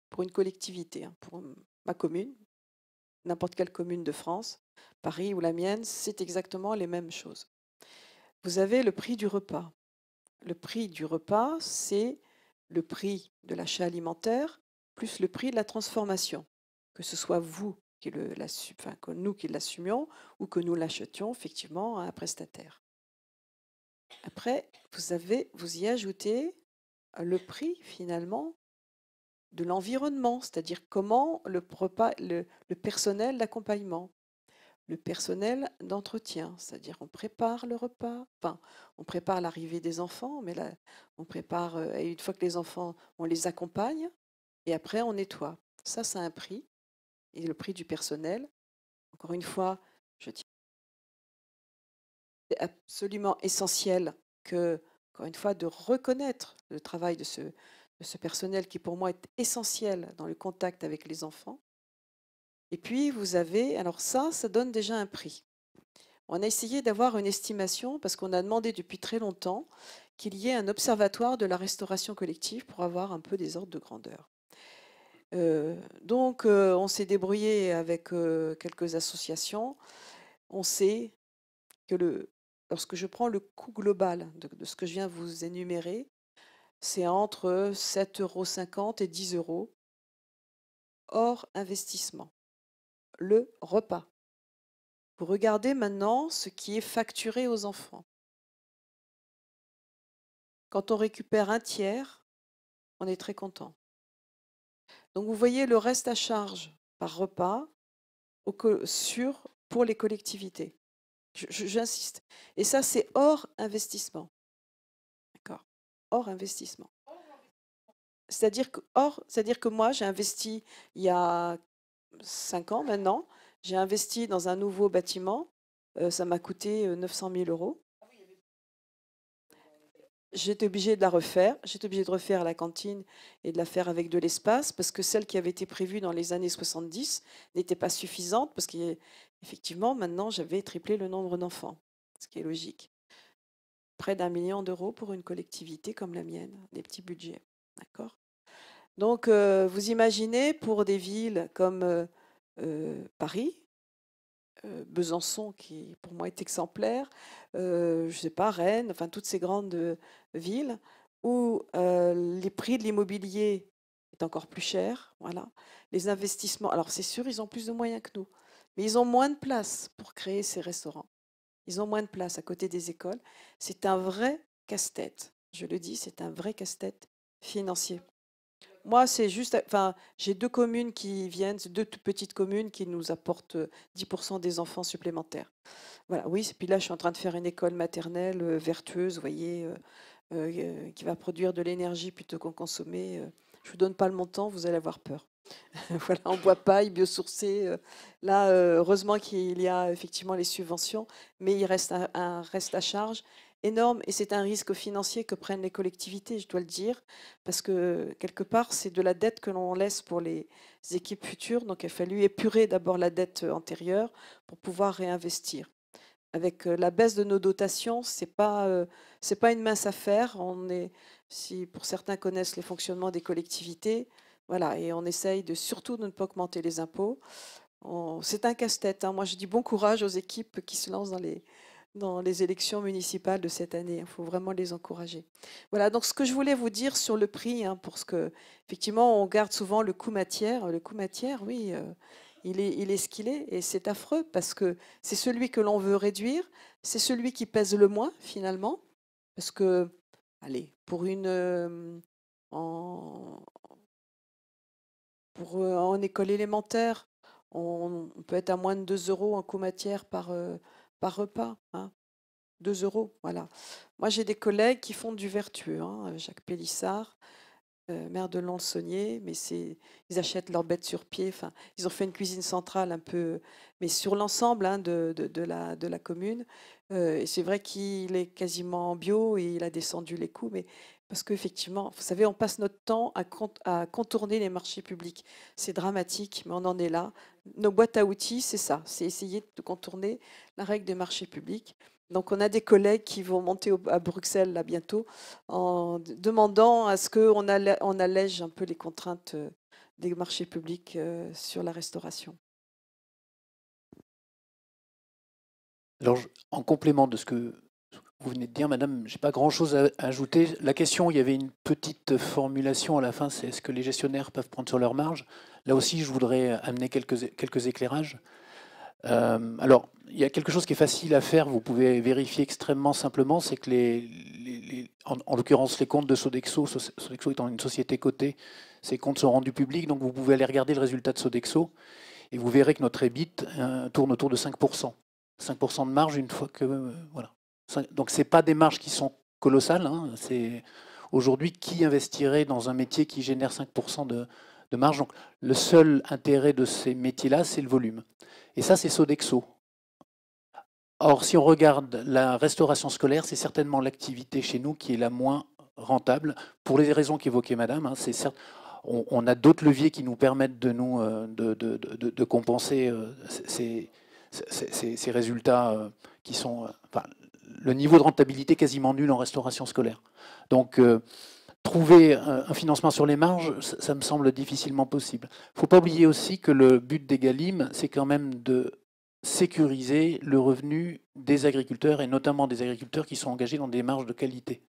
Pour une collectivité, hein, pour ma commune, n'importe quelle commune de France, Paris ou la mienne, c'est exactement les mêmes choses. Vous avez le prix du repas. Le prix du repas, c'est le prix de l'achat alimentaire plus le prix de la transformation, que ce soit vous qui nous qui l'assumions ou que nous l'achetions effectivement à un prestataire. Après, vous avez, vous y ajoutez le prix finalement de l'environnement, c'est-à-dire comment le, repas, le, personnel d'accompagnement, le personnel d'entretien, c'est-à-dire on prépare le repas, enfin on prépare l'arrivée des enfants, mais là on prépare et une fois que les enfants, on les accompagne et après on nettoie. Ça, ça a un prix et le prix du personnel. Encore une fois, absolument essentiel que, encore une fois, de reconnaître le travail de ce, personnel qui, pour moi, est essentiel dans le contact avec les enfants. Et puis, vous avez, alors ça, ça donne déjà un prix. On a essayé d'avoir une estimation, parce qu'on a demandé depuis très longtemps qu'il y ait un observatoire de la restauration collective pour avoir un peu des ordres de grandeur. Euh, donc, euh, on s'est débrouillé avec euh, quelques associations. On sait que le, lorsque je prends le coût global de, ce que je viens vous énumérer, c'est entre 7,50 euros et 10 euros hors investissement. Le repas. Vous regardez maintenant ce qui est facturé aux enfants. Quand on récupère un tiers, on est très content. Donc vous voyez le reste à charge par repas sur, pour les collectivités. J'insiste. Et ça, c'est hors investissement. D'accord Hors investissement. C'est-à-dire que, c'est-à-dire que moi, j'ai investi il y a 5 ans maintenant, j'ai investi dans un nouveau bâtiment, euh, ça m'a coûté 900 euh, 000 euros. J'étais obligée de la refaire, j'étais obligée de refaire la cantine et de la faire avec de l'espace parce que celle qui avait été prévue dans les années 70 n'était pas suffisante parce qu'il Effectivement, maintenant, j'avais triplé le nombre d'enfants, ce qui est logique. Près d'un million d'euros pour une collectivité comme la mienne, des petits budgets. D'accord Donc, euh, vous imaginez pour des villes comme euh, euh, Paris, Besançon, qui pour moi est exemplaire, je ne sais pas, Rennes, enfin toutes ces grandes villes, où les prix de l'immobilier est encore plus cher. Voilà. Les investissements, alors c'est sûr, ils ont plus de moyens que nous. Mais ils ont moins de place pour créer ces restaurants. Ils ont moins de place à côté des écoles. C'est un vrai casse-tête. Je le dis, c'est un vrai casse-tête financier. Moi, c'est juste. Enfin, j'ai deux communes qui viennent, deux petites communes qui nous apportent 10% euh, des enfants supplémentaires. Voilà, oui. Et puis là, je suis en train de faire une école maternelle euh, vertueuse, vous voyez, euh, qui va produire de l'énergie plutôt qu'en consommer je vous donne pas le montant, vous allez avoir peur. voilà, on boit paille, biosourcé. Euh, là, euh, heureusement qu'il y a effectivement les subventions, mais il reste un, reste à charge énorme et c'est un risque financier que prennent les collectivités, je dois le dire, parce que quelque part, c'est de la dette que l'on laisse pour les équipes futures. Donc, il a fallu épurer d'abord la dette antérieure pour pouvoir réinvestir. Avec euh, la baisse de nos dotations, ce n'est pas, c'est pas une mince affaire. On est, si pour certains connaissent les fonctionnements des collectivités. Voilà, et on essaye de surtout de ne pas augmenter les impôts. C'est un casse-tête. Hein. Moi, je dis bon courage aux équipes qui se lancent dans les, dans les élections municipales de cette année. Il hein. faut vraiment les encourager. Voilà, donc ce que je voulais vous dire sur le prix, hein, parce que effectivement, on garde souvent le coût matière. Le coût matière, oui, euh, il, est, il est ce qu'il est, et c'est affreux parce que c'est celui que l'on veut réduire, c'est celui qui pèse le moins finalement, parce que allez, pour une euh, en, pour, euh, en école élémentaire, on, peut être à moins de 2 euros en co-matière par, euh, par repas. Hein. 2 euros, voilà. Moi, j'ai des collègues qui font du vertueux, hein, Jacques Pélissard, euh, maire de lons mais ils achètent leurs bêtes sur pied. Enfin, ils ont fait une cuisine centrale un peu, mais sur l'ensemble hein, de, de, la, commune. Euh, et c'est vrai qu'il est quasiment bio et il a descendu les coûts, mais parce qu'effectivement, vous savez, on passe notre temps à, à contourner les marchés publics. C'est dramatique, mais on en est là. Nos boîtes à outils, c'est ça, c'est essayer de contourner la règle des marchés publics. Donc on a des collègues qui vont monter à Bruxelles là bientôt en demandant à ce qu'on allège, un peu les contraintes euh, des marchés publics euh, sur la restauration. Alors en complément de ce que vous venez de dire, Madame, je n'ai pas grand-chose à ajouter. La question, il y avait une petite formulation à la fin, c'est est-ce que les gestionnaires peuvent prendre sur leur marge Là aussi, je voudrais amener quelques, quelques éclairages. Euh, alors, il y a quelque chose qui est facile à faire, vous pouvez vérifier extrêmement simplement, c'est que les, en, l'occurrence les comptes de Sodexo, Sodexo étant une société cotée, ces comptes sont rendus publics, donc vous pouvez aller regarder le résultat de Sodexo et vous verrez que notre EBIT euh, tourne autour de 5%. 5% de marge une fois que... Euh, voilà. Donc ce pas des marges qui sont colossales. Hein, c'est Aujourd'hui, qui investirait dans un métier qui génère 5% de, de marge. Donc, le seul intérêt de ces métiers-là, c'est le volume. Et ça, c'est Sodexo. Or, si on regarde la restauration scolaire, c'est certainement l'activité chez nous qui est la moins rentable, pour les raisons qu'évoquait Madame. Hein. c'est on, a d'autres leviers qui nous permettent de, nous, euh, de, compenser euh, ces, résultats euh, qui sont... le niveau de rentabilité quasiment nul en restauration scolaire. Donc trouver un financement sur les marges, ça me semble difficilement possible. Il ne faut pas oublier aussi que le but des Galim, c'est quand même de sécuriser le revenu des agriculteurs, et notamment des agriculteurs qui sont engagés dans des marges de qualité.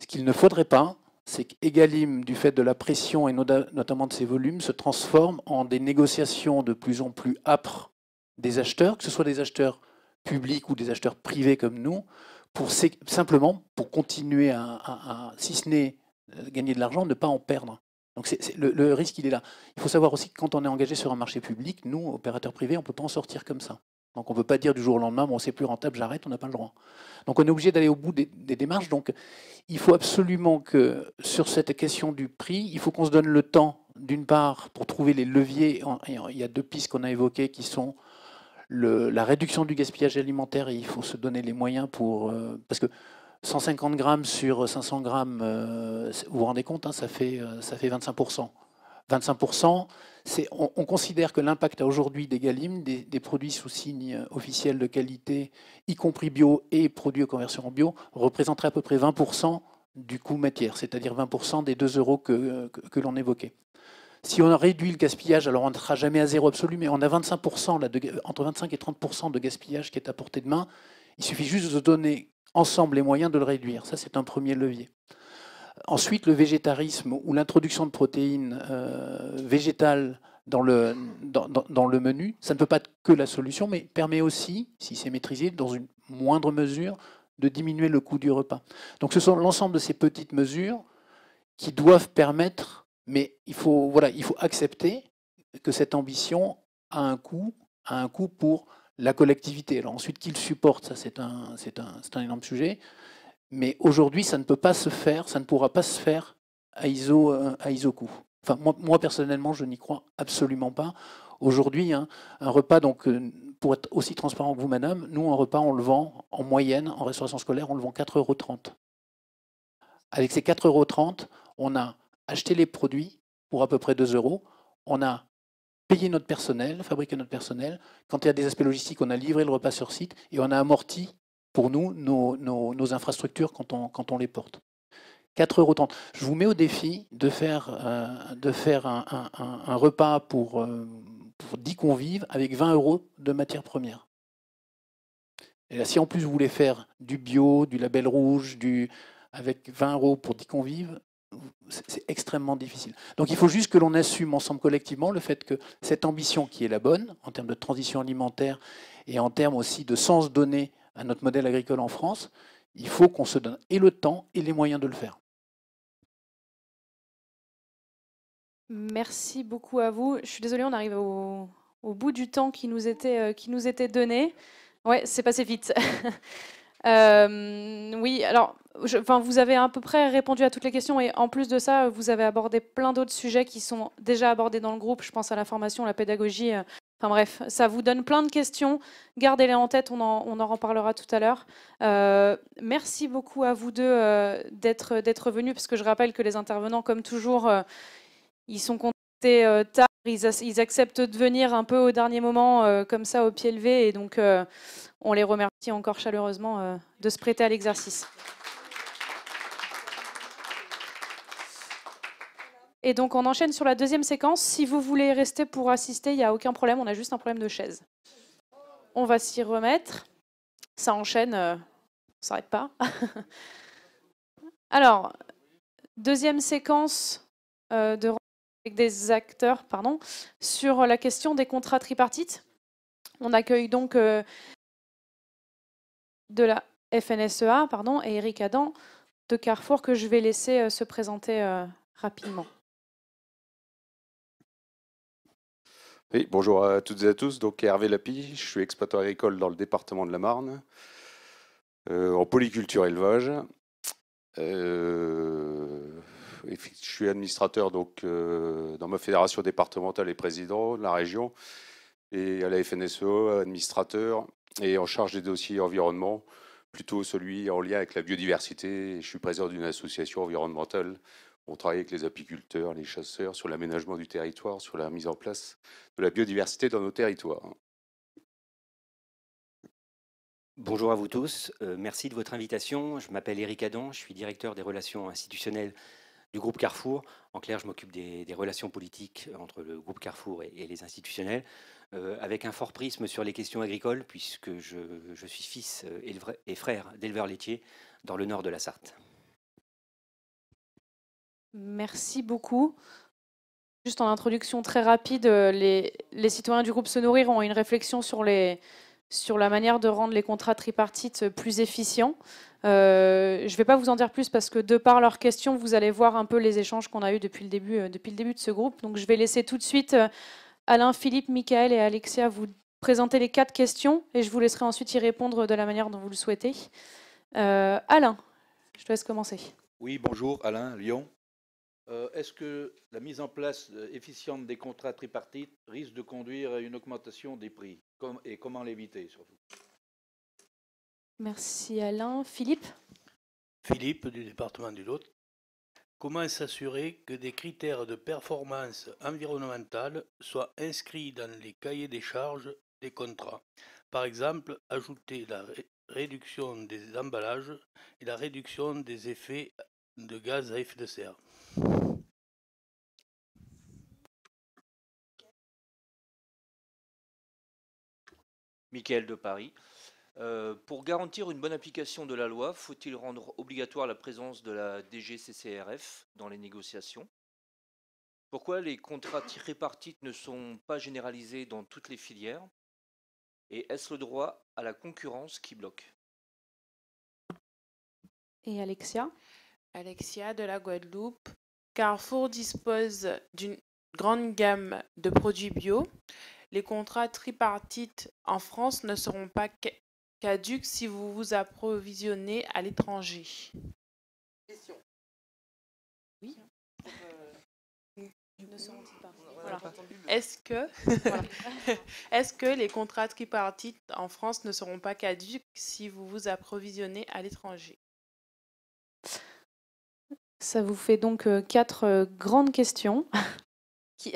Ce qu'il ne faudrait pas, c'est qu'Egalim, du fait de la pression et notamment de ses volumes, se transforme en des négociations de plus en plus âpres des acheteurs, que ce soit des acheteurs publics ou des acheteurs privés comme nous, simplement pour continuer à, si ce n'est euh, gagner de l'argent, ne pas en perdre. Donc le, risque, il est là. Il faut savoir aussi que quand on est engagé sur un marché public, nous, opérateurs privés, on ne peut pas en sortir comme ça. Donc on ne peut pas dire du jour au lendemain, bon, c'est plus rentable, j'arrête, on n'a pas le droit. Donc on est obligé d'aller au bout des, des, démarches. Donc il faut absolument que sur cette question du prix, il faut qu'on se donne le temps, d'une part, pour trouver les leviers. Il y a deux pistes qu'on a évoquées qui sont la réduction du gaspillage alimentaire, il faut se donner les moyens pour... Euh, parce que 150 grammes sur 500 grammes, euh, vous vous rendez compte, hein, ça, fait, euh, ça fait 25%. 25%, on, considère que l'impact aujourd'hui des galimes, des, produits sous signe officiel de qualité, y compris bio et produits aux conversion en bio, représenterait à peu près 20% du coût matière, c'est-à-dire 20% des 2 euros que l'on évoquait. Si on réduit le gaspillage, alors on ne sera jamais à zéro absolu, mais on a 25%, là, entre 25 et 30% de gaspillage qui est à portée de main. Il suffit juste de donner ensemble les moyens de le réduire. Ça, c'est un premier levier. Ensuite, le végétarisme ou l'introduction de protéines euh, végétales dans le, dans, le menu, ça ne peut pas être que la solution, mais permet aussi, si c'est maîtrisé, dans une moindre mesure, de diminuer le coût du repas. Donc ce sont l'ensemble de ces petites mesures qui doivent permettre mais il faut, voilà, il faut accepter que cette ambition a un coût, a un coût pour la collectivité. Alors ensuite, qu'il supporte, ça c'est un, énorme sujet. Mais aujourd'hui, ça ne peut pas se faire, ça ne pourra pas se faire à ISO, euh, à ISO coût. Enfin, moi, personnellement, je n'y crois absolument pas. Aujourd'hui, hein, un repas, donc, euh, pour être aussi transparent que vous, madame, nous, un repas, on le vend en moyenne, en restauration scolaire, on le vend 4,30 euros. Avec ces 4,30 euros, on a acheter les produits pour à peu près 2 euros. On a payé notre personnel, fabriqué notre personnel. Quand il y a des aspects logistiques, on a livré le repas sur site et on a amorti pour nous nos, infrastructures quand on, les porte. 4,30 euros. Je vous mets au défi de faire, euh, un, repas pour, 10 euh, convives avec 20 euros de matières premières. Et si en plus vous voulez faire du bio, du label rouge, avec 20 euros pour 10 convives, c'est extrêmement difficile. Donc il faut juste que l'on assume ensemble collectivement le fait que cette ambition qui est la bonne en termes de transition alimentaire et en termes aussi de sens donné à notre modèle agricole en France, il faut qu'on se donne et le temps et les moyens de le faire. Merci beaucoup à vous. Je suis désolée, on arrive au, bout du temps qui nous était, euh, qui nous était donné. Ouais, c'est passé vite. Euh, oui, alors, enfin, vous avez à peu près répondu à toutes les questions et en plus de ça, vous avez abordé plein d'autres sujets qui sont déjà abordés dans le groupe. Je pense à la formation, la pédagogie. Euh, enfin bref, ça vous donne plein de questions. Gardez-les en tête, on en, on en, reparlera tout à l'heure. Euh, merci beaucoup à vous deux d'être venus parce que je rappelle que les intervenants, comme toujours, ils sont comptés tard ils, acceptent de venir un peu au dernier moment, euh, comme ça, au pied levé. Et donc, euh, on les remercie encore chaleureusement euh, de se prêter à l'exercice. Et donc, on enchaîne sur la deuxième séquence. Si vous voulez rester pour assister, il n'y a aucun problème. On a juste un problème de chaise. On va s'y remettre. Ça enchaîne. on s'arrête pas. Alors, deuxième séquence de des acteurs pardon, sur la question des contrats tripartites. On accueille donc euh, de la FNSEA pardon, et Eric Adam de Carrefour que je vais laisser euh, se présenter euh, rapidement. Oui, bonjour à toutes et à tous. Donc Hervé Lapi, je suis exploitant agricole dans le département de la Marne, en polyculture élevage. Euh, je suis administrateur donc, euh, dans ma fédération départementale et président de la région, et à la FNSE, administrateur et en charge des dossiers environnement, plutôt celui en lien avec la biodiversité. Je suis président d'une association environnementale. On travaille avec les apiculteurs, les chasseurs sur l'aménagement du territoire, sur la mise en place de la biodiversité dans nos territoires. Bonjour à vous tous. Euh, merci de votre invitation. Je m'appelle Eric Adam, je suis directeur des relations institutionnelles du groupe Carrefour. En clair, je m'occupe des, relations politiques euh, entre le groupe Carrefour et, les institutionnels, euh, avec un fort prisme sur les questions agricoles, puisque je, suis fils euh, et frère d'éleveurs laitiers dans le nord de la Sarthe. Merci beaucoup. Juste en introduction très rapide, les, citoyens du groupe Se Nourrir ont une réflexion sur, les, sur la manière de rendre les contrats tripartites plus efficients. Euh, je ne vais pas vous en dire plus parce que de par leurs questions, vous allez voir un peu les échanges qu'on a eus euh, depuis le, début, de ce groupe. Donc je vais laisser tout de suite euh, Alain, Philippe, Mickaël et Alexia vous présenter les quatre questions et je vous laisserai ensuite y répondre de la manière dont vous le souhaitez. Alain, je te laisse commencer. Oui, bonjour Alain, Lyon. Est-ce que la mise en place efficiente des contrats tripartites risque de conduire à une augmentation des prix et comment l'éviter surtout Merci Alain. Philippe Philippe du département du Lot. Comment s'assurer que des critères de performance environnementale soient inscrits dans les cahiers des charges des contrats Par exemple, ajouter la réduction des emballages et la réduction des effets de gaz à effet de serre. Michael de Paris. Euh, pour garantir une bonne application de la loi, faut-il rendre obligatoire la présence de la DGCCRF dans les négociations Pourquoi les contrats tripartites ne sont pas généralisés dans toutes les filières Et est-ce le droit à la concurrence qui bloque Et Alexia Alexia de la Guadeloupe. Carrefour dispose d'une grande gamme de produits bio les contrats tripartites en France ne seront pas Caduc si vous vous approvisionnez à l'étranger. Oui. Euh, voilà. Est-ce que, les contrats tripartites en France ne seront pas caduques si vous vous approvisionnez à l'étranger Ça vous fait donc euh, quatre euh, grandes questions.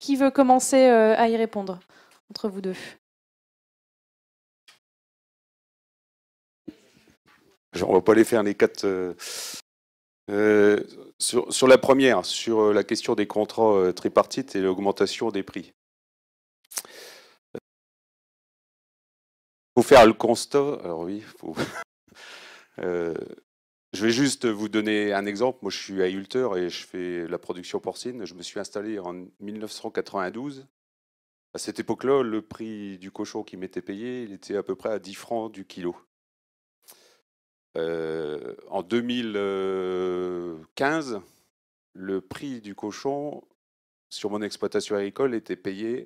qui veut commencer à y répondre entre vous deux On ne va pas aller faire les quatre. Euh, euh, sur, la première, sur euh, la question des contrats tripartites et l'augmentation des prix. Pour faire le constat. Alors oui, je vais juste vous donner un exemple. Moi, je suis Ulter et je fais la production porcine. Je me suis installé en 1992. À cette époque-là, le prix du cochon qui m'était payé, il était à peu près à 10 francs du kilo. Euh, en 2015, le prix du cochon sur mon exploitation agricole était payé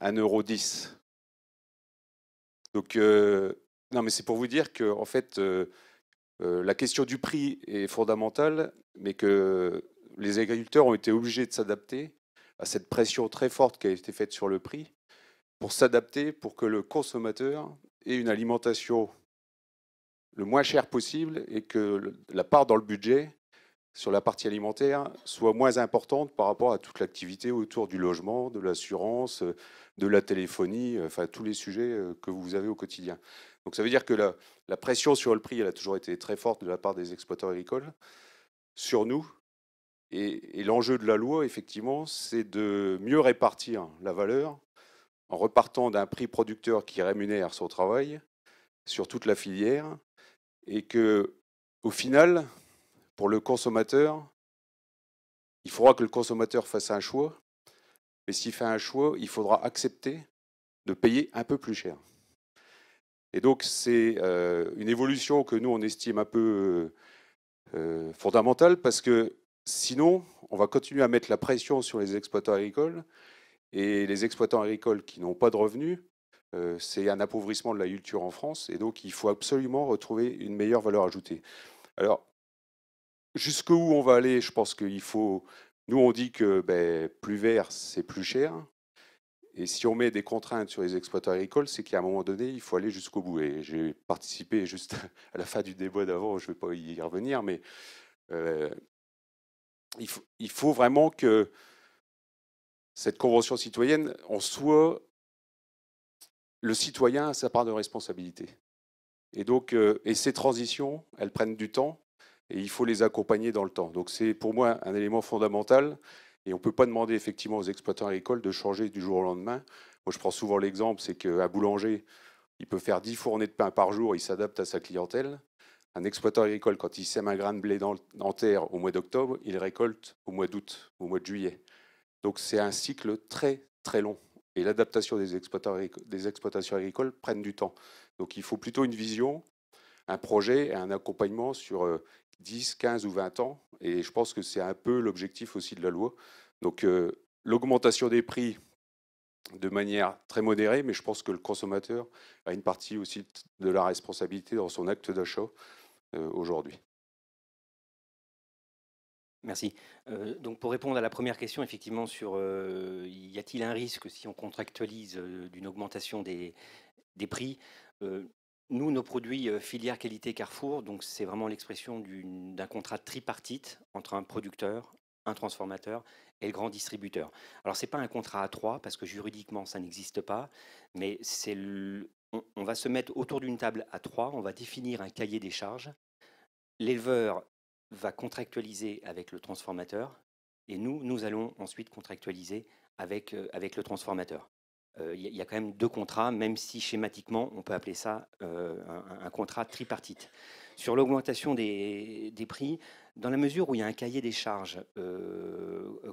1,10€. Donc, euh, non, mais c'est pour vous dire que, en fait, euh, la question du prix est fondamentale, mais que les agriculteurs ont été obligés de s'adapter à cette pression très forte qui a été faite sur le prix pour s'adapter pour que le consommateur ait une alimentation le moins cher possible et que la part dans le budget sur la partie alimentaire soit moins importante par rapport à toute l'activité autour du logement, de l'assurance, euh, de la téléphonie, euh, enfin tous les sujets euh, que vous avez au quotidien. Donc ça veut dire que la, pression sur le prix, elle a toujours été très forte de la part des exploitants agricoles sur nous. Et, et l'enjeu de la loi, effectivement, c'est de mieux répartir la valeur en repartant d'un prix producteur qui rémunère son travail sur toute la filière et que, au final, pour le consommateur, il faudra que le consommateur fasse un choix, mais s'il fait un choix, il faudra accepter de payer un peu plus cher. Et donc, c'est euh, une évolution que nous, on estime un peu euh, euh, fondamentale, parce que sinon, on va continuer à mettre la pression sur les exploitants agricoles, et les exploitants agricoles qui n'ont pas de revenus euh, c'est un appauvrissement de la culture en France, et donc il faut absolument retrouver une meilleure valeur ajoutée. Alors, jusqu'où on va aller, je pense qu'il faut... Nous, on dit que ben, plus vert, c'est plus cher. Et si on met des contraintes sur les exploitants agricoles, c'est qu'à un moment donné, il faut aller jusqu'au bout. Et j'ai participé juste à la fin du débat d'avant, je ne vais pas y revenir, mais euh, il, faut, il, faut, vraiment que cette convention citoyenne, on soit le citoyen a sa part de responsabilité. Et donc, euh, et ces transitions, elles prennent du temps et il faut les accompagner dans le temps. Donc, c'est pour moi un élément fondamental. Et on ne peut pas demander effectivement aux exploitants agricoles de changer du jour au lendemain. Moi, je prends souvent l'exemple, c'est qu'un boulanger, il peut faire 10 fournées de pain par jour, il s'adapte à sa clientèle. Un exploitant agricole, quand il sème un grain de blé dans, en terre au mois d'octobre, il récolte au mois d'août, au mois de juillet. Donc c'est un cycle très très long et l'adaptation des, exploitations agricoles prennent du temps. Donc il faut plutôt une vision, un projet et un accompagnement sur 10, euh, 15 ou 20 ans. Et je pense que c'est un peu l'objectif aussi de la loi. Donc euh, l'augmentation des prix de manière très modérée, mais je pense que le consommateur a une partie aussi de la responsabilité dans son acte d'achat euh, aujourd'hui. Merci. Euh, donc pour répondre à la première question, effectivement, sur euh, y a-t-il un risque si on contractualise euh, d'une augmentation des, prix Nous, nos produits filière qualité Carrefour, donc c'est vraiment l'expression d'un contrat tripartite entre un producteur, un transformateur et le grand distributeur. Alors c'est pas un contrat à trois parce que juridiquement ça n'existe pas, mais c'est on, on va se mettre autour d'une table à trois, on va définir un cahier des charges l'éleveur va contractualiser avec le transformateur et nous, nous allons ensuite contractualiser avec, euh, avec le transformateur. Euh, il y, a quand même deux contrats, même si schématiquement, on peut appeler ça euh, un, contrat tripartite. Sur l'augmentation des, des, prix, dans la mesure où il y a un cahier des charges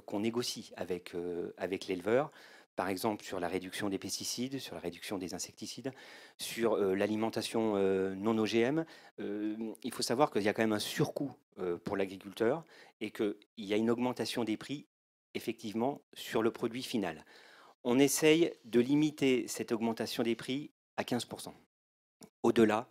qu'on négocie avec, avec l'éleveur, par exemple sur la réduction des pesticides, sur la réduction des insecticides, sur euh, l'alimentation euh, non OGM. Euh, il faut savoir qu'il y a quand même un surcoût pour l'agriculteur et qu'il y a une augmentation des prix effectivement sur le produit final. On essaye de limiter cette augmentation des prix à 15%. Au-delà,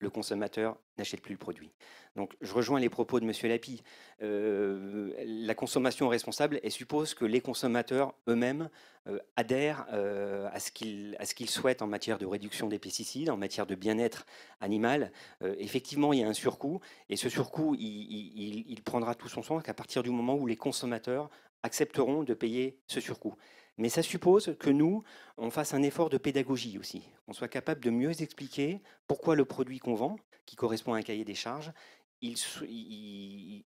le consommateur n'achète plus le produit. Donc je rejoins les propos de M. Lapi. Euh, la consommation responsable, elle suppose que les consommateurs eux-mêmes euh, adhèrent euh, à ce qu'ils souhaitent en matière de réduction des pesticides, en matière de bien-être animal. effectivement, il y a un surcoût, et ce surcoût, il, il prendra tout son sens qu'à partir du moment où les consommateurs accepteront de payer ce surcoût. Mais ça suppose que nous, on fasse un effort de pédagogie aussi, qu'on soit capable de mieux expliquer pourquoi le produit qu'on vend, qui correspond à un cahier des charges, il,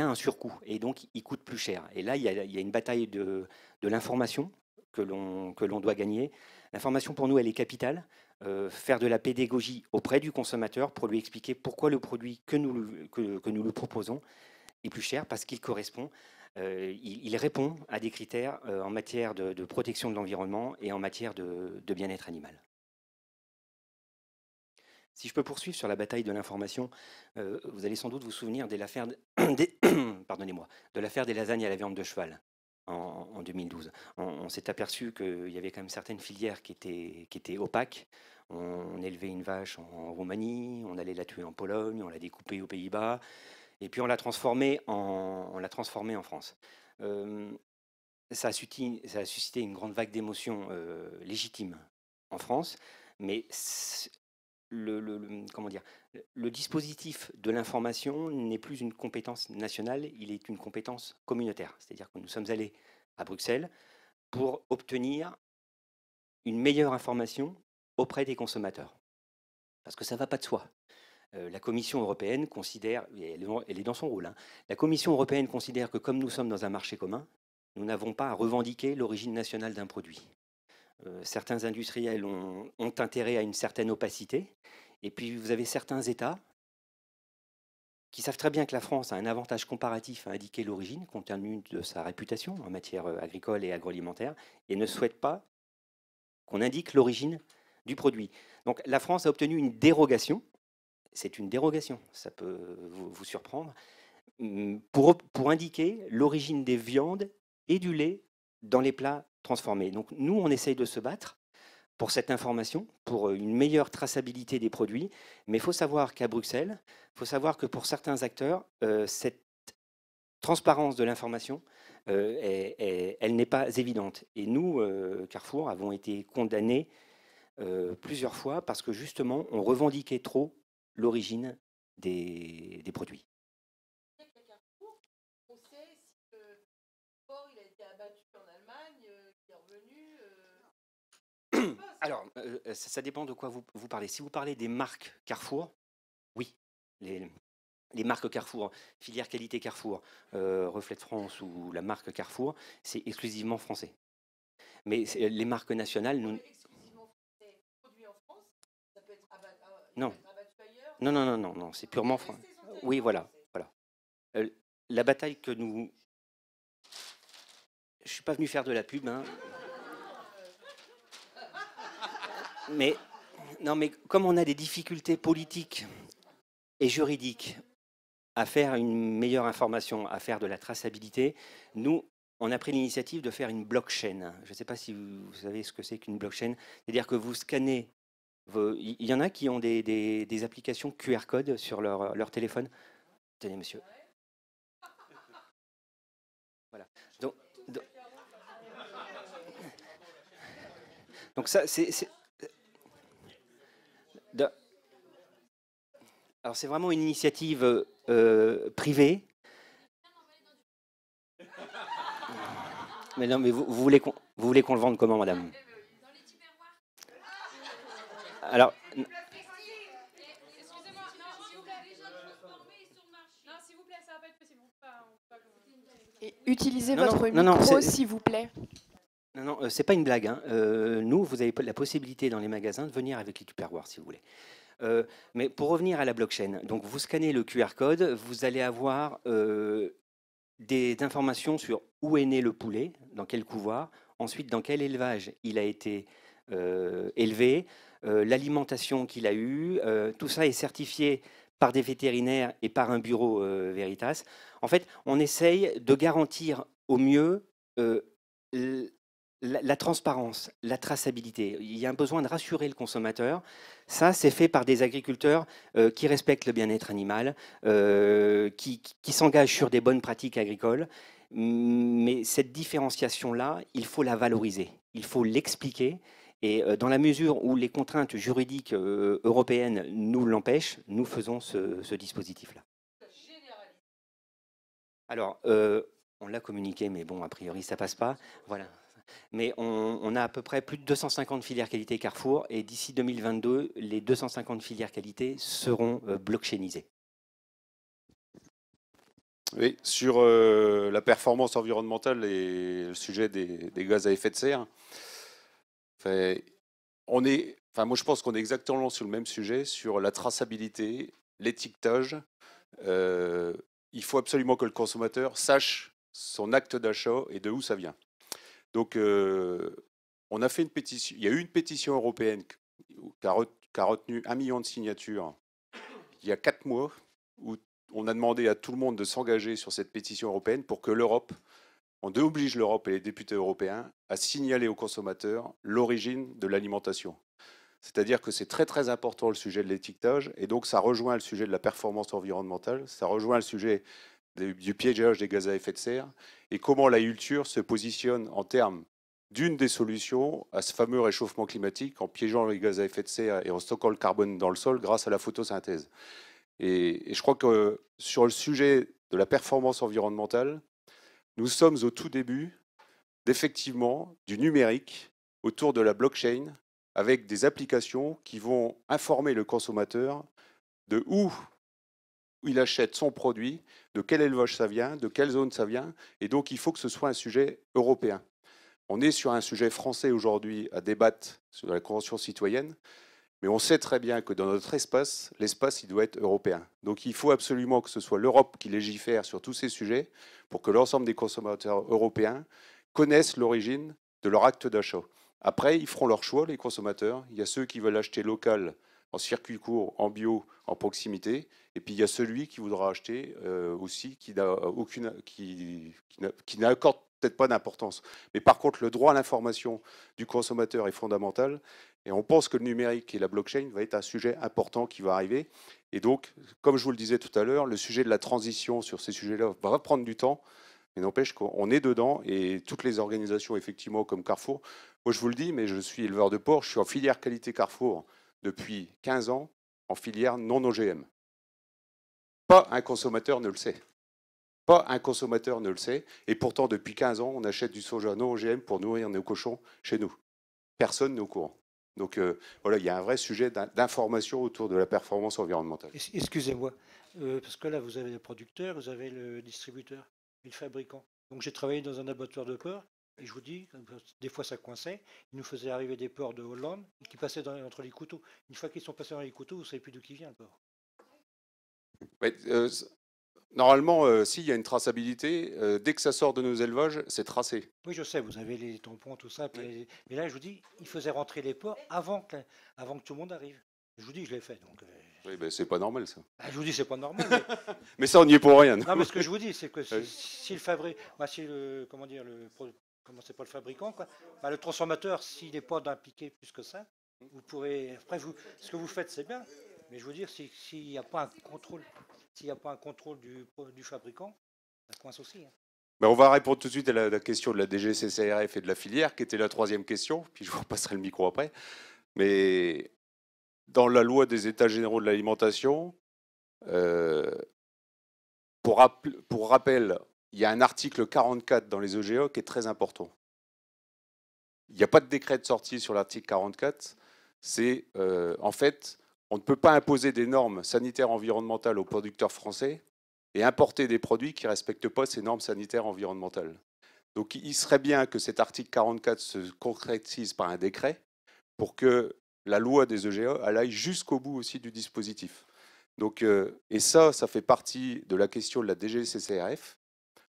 a un surcoût et donc il coûte plus cher. Et là, il y a, une bataille de, l'information que l'on doit gagner. L'information pour nous, elle est capitale. Euh, faire de la pédagogie auprès du consommateur pour lui expliquer pourquoi le produit que nous, que, que nous lui proposons est plus cher parce qu'il correspond euh, il, répond à des critères euh, en matière de, protection de l'environnement et en matière de, bien-être animal. Si je peux poursuivre sur la bataille de l'information, euh, vous allez sans doute vous souvenir de l'affaire de, des lasagnes à la viande de cheval en, 2012. On, s'est aperçu qu'il y avait quand même certaines filières qui étaient, opaques. On, élevait une vache en, Roumanie, on allait la tuer en Pologne, on l'a découpée aux Pays-Bas. Et puis on l'a transformé en, France. ça, a suscité, une grande vague d'émotions légitimes en France, mais le, comment dire, le dispositif de l'information n'est plus une compétence nationale, il est une compétence communautaire. C'est-à-dire que nous sommes allés à Bruxelles pour obtenir une meilleure information auprès des consommateurs. Parce que ça ne va pas de soi. Euh, la Commission européenne considère, elle est dans son rôle, hein, la Commission européenne considère que comme nous sommes dans un marché commun, nous n'avons pas à revendiquer l'origine nationale d'un produit. Euh, certains industriels ont, intérêt à une certaine opacité, et puis vous avez certains États qui savent très bien que la France a un avantage comparatif à indiquer l'origine, compte tenu de sa réputation en matière euh, agricole et agroalimentaire, et ne souhaitent pas qu'on indique l'origine du produit. Donc la France a obtenu une dérogation c'est une dérogation, ça peut vous, surprendre, hum, pour, indiquer l'origine des viandes et du lait dans les plats transformés. Donc nous, on essaye de se battre pour cette information, pour euh, une meilleure traçabilité des produits, mais il faut savoir qu'à Bruxelles, il faut savoir que pour certains acteurs, euh, cette transparence de l'information, euh, elle n'est pas évidente. Et nous, Carrefour, avons été condamnés plusieurs fois parce que justement, on revendiquait trop l'origine des, des produits. Alors, euh, euh, ça, ça, dépend de quoi vous, vous, parlez. Si vous parlez des marques Carrefour, oui, les, les marques Carrefour, filière qualité Carrefour, euh, Reflet de France ou la marque Carrefour, c'est exclusivement français. Mais les marques nationales, nous. Exclusivement français, produit en France, ça peut être. Euh, non. Non, non, non, non, non c'est purement Oui, voilà. voilà. Euh, la bataille que nous. Je ne suis pas venu faire de la pub, hein. Mais, non, mais comme on a des difficultés politiques et juridiques à faire une meilleure information, à faire de la traçabilité, nous, on a pris l'initiative de faire une blockchain. Je ne sais pas si vous savez ce que c'est qu'une blockchain. C'est-à-dire que vous scannez il y en a qui ont des, des, applications QR code sur leur, euh, leur téléphone. Tenez, monsieur. Voilà. Donc, donc, ça, c'est. Alors, c'est vraiment une initiative euh, privée. Mais non, mais vous, vous voulez qu'on le vende comment, madame alors. utilisez non, votre micro, s'il vous plaît. Non, non, euh, c'est pas une blague. Hein. Euh, nous, vous avez la possibilité dans les magasins de venir avec les Tupperware, si vous voulez. Euh, mais pour revenir à la blockchain, donc vous scannez le QR code, vous allez avoir des informations sur où est né le poulet, dans quel couvoir, ensuite dans quel élevage il a été élevé, euh, l'alimentation qu'il a eue, euh, tout ça est certifié par des vétérinaires et par un bureau euh, Veritas. En fait, on essaye de garantir au mieux la, transparence, la traçabilité. Il y a un besoin de rassurer le consommateur. Ça, c'est fait par des agriculteurs qui respectent le bien-être animal, qui s'engagent sur des bonnes pratiques agricoles. Mais cette différenciation-là, il faut la valoriser, il faut l'expliquer. Et euh, dans la mesure où les contraintes juridiques euh, européennes nous l'empêchent, nous faisons ce, dispositif-là. Alors, euh, on l'a communiqué, mais bon, a priori, ça passe pas. Voilà. Mais on, a à peu près plus de 250 filières qualité Carrefour, et d'ici 2022, les 250 filières qualité seront blockchainisées. Oui, sur la performance environnementale et le sujet des gaz à effet de serre on est, enfin, moi, je pense qu'on est exactement sur le même sujet, sur la traçabilité, l'étiquetage. Euh, il faut absolument que le consommateur sache son acte d'achat et de où ça vient. Donc, euh, on a fait une pétition. Il y a eu une pétition européenne qui a, retenu un million de signatures il y a quatre mois, où on a demandé à tout le monde de s'engager sur cette pétition européenne pour que l'Europe on oblige l'Europe et les députés européens à signaler aux consommateurs l'origine de l'alimentation. C'est-à-dire que c'est très très important le sujet de l'étiquetage, et donc ça rejoint le sujet de la performance environnementale, ça rejoint le sujet du piégeage des gaz à effet de serre, et comment la culture se positionne en termes d'une des solutions à ce fameux réchauffement climatique en piégeant les gaz à effet de serre et en stockant le carbone dans le sol grâce à la photosynthèse. et je crois que sur le sujet de la performance environnementale, nous sommes au tout début d'effectivement du numérique autour de la blockchain avec des applications qui vont informer le consommateur de où il achète son produit, de quel élevage ça vient, de quelle zone ça vient, et donc il faut que ce soit un sujet européen. On est sur un sujet français aujourd'hui à débattre sur la Convention citoyenne, mais on sait très bien que dans notre espace, l'espace, il doit être européen. Donc il faut absolument que ce soit l'Europe qui légifère sur tous ces sujets pour que l'ensemble des consommateurs européens connaissent l'origine de leur acte d'achat. Après, ils feront leur choix, les consommateurs. Il y a ceux qui veulent acheter local, en circuit court, en bio, en proximité. Et puis il y a celui qui voudra acheter euh, aussi, qui n'a aucune, qui, qui peut-être pas d'importance. Mais par contre, le droit à l'information du consommateur est fondamental. Et on pense que le numérique et la blockchain va être un sujet important qui va arriver. Et donc, comme je vous le disais tout à l'heure, le sujet de la transition sur ces sujets-là va prendre du temps. Mais n'empêche qu'on est dedans et toutes les organisations, effectivement, comme Carrefour. Moi, je vous le dis, mais je suis éleveur de porc, je suis en filière qualité Carrefour depuis 15 ans, en filière non OGM. Pas un consommateur ne le sait un consommateur ne le sait. Et pourtant, depuis 15 ans, on achète du soja non OGM pour nourrir nos cochons chez nous. Personne n'est au courant. Donc euh, voilà, il y a un vrai sujet d'information autour de la performance environnementale. Excusez-moi, euh, parce que là, vous avez le producteur, vous avez le distributeur le fabricant. Donc j'ai travaillé dans un abattoir de porc, et je vous dis, des fois ça coinçait, Il nous faisait arriver des porcs de Hollande qui passaient entre les couteaux. Une fois qu'ils sont passés dans les couteaux, vous savez plus d'où qui vient le porc. Euh, Normalement, euh, s'il y a une traçabilité, euh, dès que ça sort de nos élevages, c'est tracé. Oui, je sais, vous avez les tampons, tout ça. Mais là, je vous dis, il faisait rentrer les porcs avant que, avant que tout le monde arrive. Je vous dis, je l'ai fait. Donc, euh, Oui, ben, c'est pas normal, ça. Ah, je vous dis, c'est pas normal. Mais... ça, on n'y est pour rien. Non, mais ce que je vous dis, c'est que bah, si, le Comment dire le Comment c'est pas le fabricant, quoi. Bah, le transformateur, s'il n'est pas d'un piqué plus que ça, vous pourrez. Après, vous, ce que vous faites, c'est bien. Mais je vous dire, s'il n'y a pas un contrôle s'il n'y a pas un contrôle du, du fabricant, ça coince aussi. Mais hein. ben, on va répondre tout de suite à la, question de la DGCCRF et de la filière, qui était la troisième question, puis je vous repasserai le micro après. Mais dans la loi des États généraux de l'alimentation, euh, pour, rappel, il y a un article 44 dans les EGO e qui est très important. Il n'y a pas de décret de sortie sur l'article 44. C'est euh, en fait on ne peut pas imposer des normes sanitaires environnementales aux producteurs français et importer des produits qui ne respectent pas ces normes sanitaires environnementales. Donc il serait bien que cet article 44 se concrétise par un décret pour que la loi des EGE e, aille jusqu'au bout aussi du dispositif. Donc, euh, et ça, ça fait partie de la question de la DGCCRF.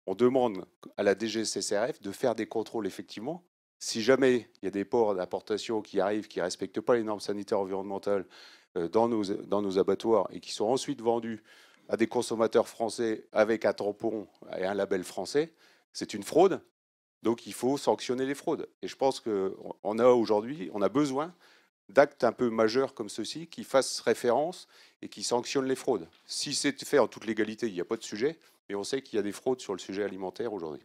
On demande à la DGCCRF de faire des contrôles effectivement. Si jamais il y a des ports d'importation qui arrivent, qui ne respectent pas les normes sanitaires environnementales euh, dans nos, dans nos abattoirs et qui sont ensuite vendus à des consommateurs français avec un tampon et un label français, c'est une fraude. Donc il faut sanctionner les fraudes. Et je pense qu'on a aujourd'hui, on a besoin d'actes un peu majeurs comme ceux-ci qui fassent référence et qui sanctionnent les fraudes. Si c'est fait en toute légalité, il n'y a pas de sujet, mais on sait qu'il y a des fraudes sur le sujet alimentaire aujourd'hui.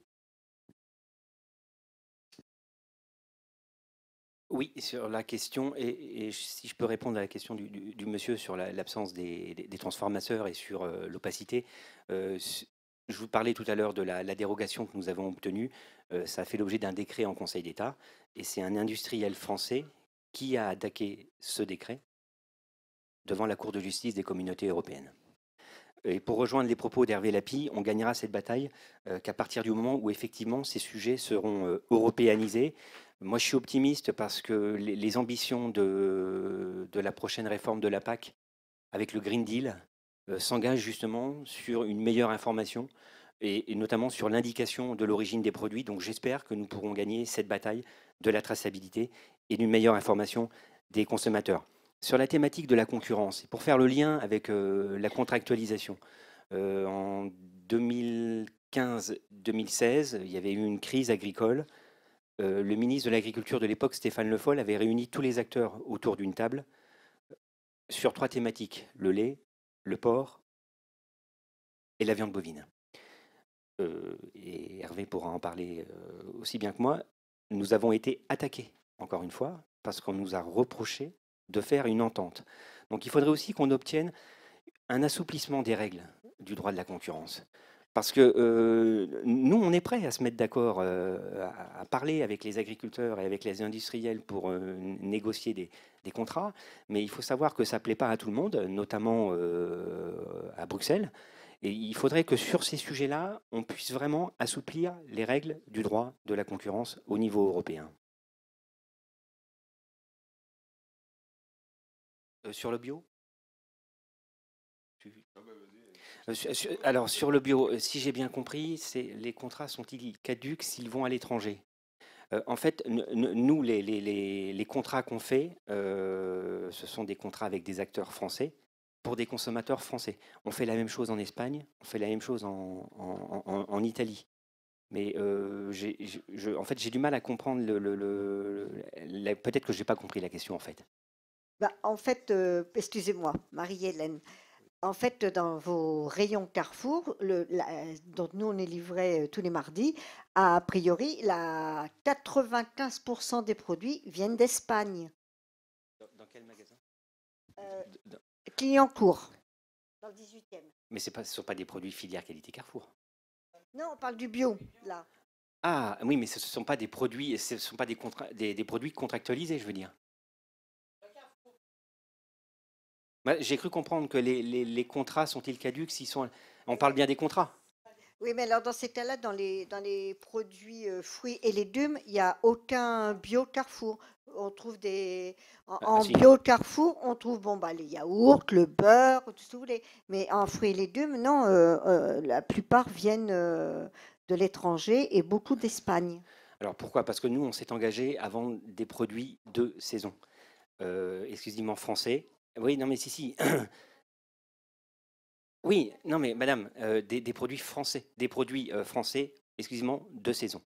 Oui, sur la question, et, si je peux répondre à la question du, monsieur sur l'absence des, transformateurs et sur euh, l'opacité, euh, je vous parlais tout à l'heure de la, dérogation que nous avons obtenue. Euh, ça a fait l'objet d'un décret en Conseil d'État, et c'est un industriel français qui a attaqué ce décret devant la Cour de justice des communautés européennes. Et pour rejoindre les propos d'Hervé Lapi, on gagnera cette bataille qu'à partir du moment où effectivement ces sujets seront européanisés, moi, je suis optimiste parce que les, ambitions de, la prochaine réforme de la PAC, avec le Green Deal, euh, s'engagent justement sur une meilleure information et, notamment sur l'indication de l'origine des produits. Donc, j'espère que nous pourrons gagner cette bataille de la traçabilité et d'une meilleure information des consommateurs. Sur la thématique de la concurrence, pour faire le lien avec euh, la contractualisation, euh, en 2015-2016, il y avait eu une crise agricole euh, le ministre de l'Agriculture de l'époque, Stéphane Le Foll, avait réuni tous les acteurs autour d'une table euh, sur trois thématiques, le lait, le porc et la viande bovine. Euh, et Hervé pourra en parler aussi bien que moi. Nous avons été attaqués, encore une fois, parce qu'on nous a reproché de faire une entente. Donc il faudrait aussi qu'on obtienne un assouplissement des règles du droit de la concurrence. Parce que euh, nous, on est prêts à se mettre d'accord, euh, à, parler avec les agriculteurs et avec les industriels pour euh, négocier des, des, contrats, mais il faut savoir que ça ne plaît pas à tout le monde, notamment à Bruxelles. Et il faudrait que sur ces sujets-là, on puisse vraiment assouplir les règles du droit de la concurrence au niveau européen. sur le bio Euh, alors, sur le bio, euh, si j'ai bien compris, les contrats sont-ils caducs s'ils vont à l'étranger euh, en fait, nous, les, contrats qu'on fait, ce sont des contrats avec des acteurs français pour des consommateurs français. On fait la même chose en Espagne, on fait la même chose en, Italie. Mais en fait, j'ai du mal à comprendre le. Peut-être que je n'ai pas compris la question, en fait. Bah, en fait, excusez-moi, Marie-Hélène, en fait, dans vos rayons Carrefour, dont nous on est livré euh, tous les mardis, a priori, la 95% des produits viennent d'Espagne. Dans, quel magasin euh, dans... dans le 18e. Mais pas, ce ne sont pas des produits filière qualité Carrefour Non, on parle du bio, là. Ah oui, mais ce ne sont pas des produits, ce sont pas des, des produits contractualisés, je veux dire. J'ai cru comprendre que les, contrats sont-ils caducs s'ils sont... On parle bien des contrats oui, mais alors dans ces cas-là, dans les, dans les produits euh, fruits et légumes, il n'y a aucun bio carrefour. On trouve des. En, ah, bio carrefour, on trouve bon, bah, les yaourts, le beurre, tout ce que vous voulez. Mais en fruits et légumes, non, euh, euh, la plupart viennent de l'étranger et beaucoup d'Espagne. Alors pourquoi Parce que nous, on s'est engagé à vendre des produits de saison, exclusivement français, oui, non, mais si, si. oui, non, mais madame, euh, des, produits français, des produits euh, français, excusez-moi, de saison.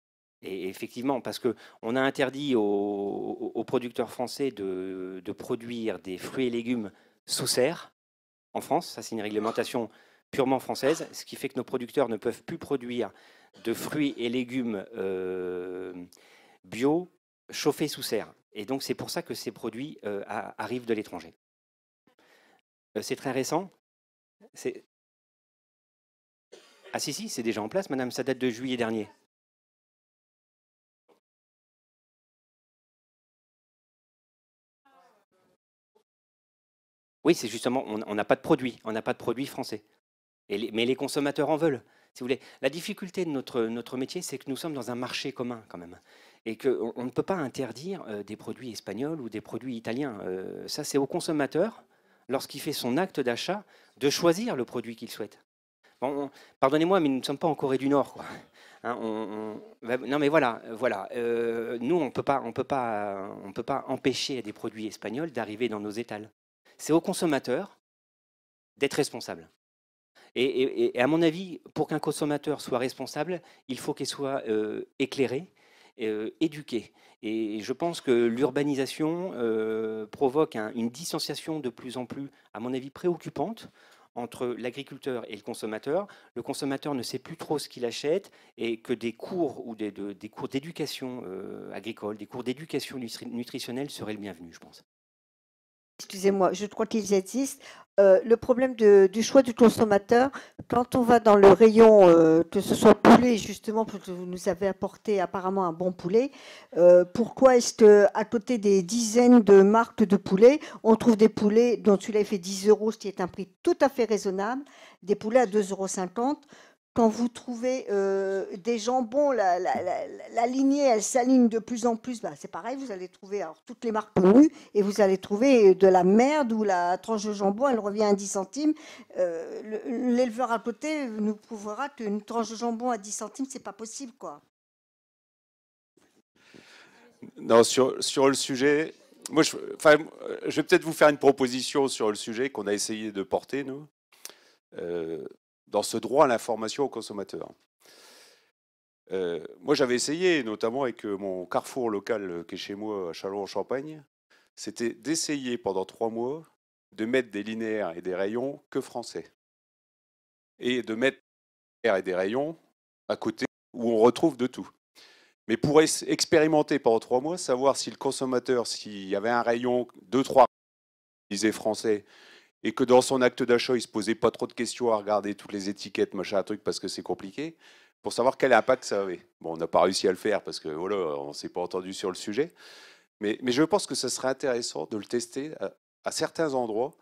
Et effectivement, parce qu'on a interdit aux, producteurs français de, produire des fruits et légumes sous serre en France. Ça, c'est une réglementation purement française, ce qui fait que nos producteurs ne peuvent plus produire de fruits et légumes euh, bio chauffés sous serre. Et donc, c'est pour ça que ces produits arrivent de l'étranger c'est très récent. Ah si, si, c'est déjà en place, madame, ça date de juillet dernier. Oui, c'est justement, on n'a pas de produits. on n'a pas de produits français. mais les consommateurs en veulent, si vous voulez. La difficulté de notre, métier, c'est que nous sommes dans un marché commun quand même. Et qu'on ne peut pas interdire des produits espagnols ou des produits italiens. ça, c'est aux consommateurs lorsqu'il fait son acte d'achat, de choisir le produit qu'il souhaite. Bon, Pardonnez-moi, mais nous ne sommes pas en Corée du Nord. Quoi. Hein, non, mais voilà, euh, voilà. Euh, nous, on ne peut pas, peut peut pas empêcher des produits espagnols d'arriver dans nos étals. C'est au consommateur d'être responsable. Et, à mon avis, pour qu'un consommateur soit responsable, il faut qu'il soit euh, éclairé, euh, et je pense que l'urbanisation euh, provoque une distanciation de plus en plus, à mon avis, préoccupante entre l'agriculteur et le consommateur. Le consommateur ne sait plus trop ce qu'il achète et que des cours ou des, cours d'éducation agricole, des cours d'éducation euh, nutritionnelle seraient le bienvenu, je pense excusez-moi, je crois qu'ils existent. Euh, le problème du choix du consommateur, quand on va dans le rayon, euh, que ce soit poulet, justement, parce que vous nous avez apporté apparemment un bon poulet, euh, pourquoi est-ce qu'à à côté des dizaines de marques de poulet, on trouve des poulets dont celui-là fait 10 euros, ce qui est un prix tout à fait raisonnable, des poulets à 2,50 euros quand vous trouvez euh, des jambons, la, lignée, elle s'aligne de plus en plus, ben, c'est pareil, vous allez trouver toutes les marques connues et vous allez trouver de la merde où la tranche de jambon, elle revient à 10 centimes. Euh, l'éleveur à côté nous prouvera qu'une tranche de jambon à 10 centimes, c'est pas possible. quoi. Non, sur, le sujet, moi, je, vais peut-être vous faire une proposition sur le sujet qu'on a essayé de porter, nous. Euh, dans ce droit à l'information aux consommateurs. Euh, moi, j'avais essayé, notamment avec euh, mon carrefour local euh, qui est chez moi à Châlons-en-Champagne, c'était d'essayer pendant trois mois de mettre des linéaires et des rayons que français. Et de mettre des et des rayons à côté où on retrouve de tout. Mais pour expérimenter pendant trois mois, savoir si le consommateur, s'il y avait un rayon, deux, trois disait français, et que dans son acte d'achat, il se posait pas trop de questions à regarder toutes les étiquettes, machin, truc, parce que c'est compliqué, pour savoir quel impact ça avait. Bon, on n'a pas réussi à le faire parce que voilà, on s'est pas entendu sur le sujet. Mais, je pense que ce serait intéressant de le tester à, à certains endroits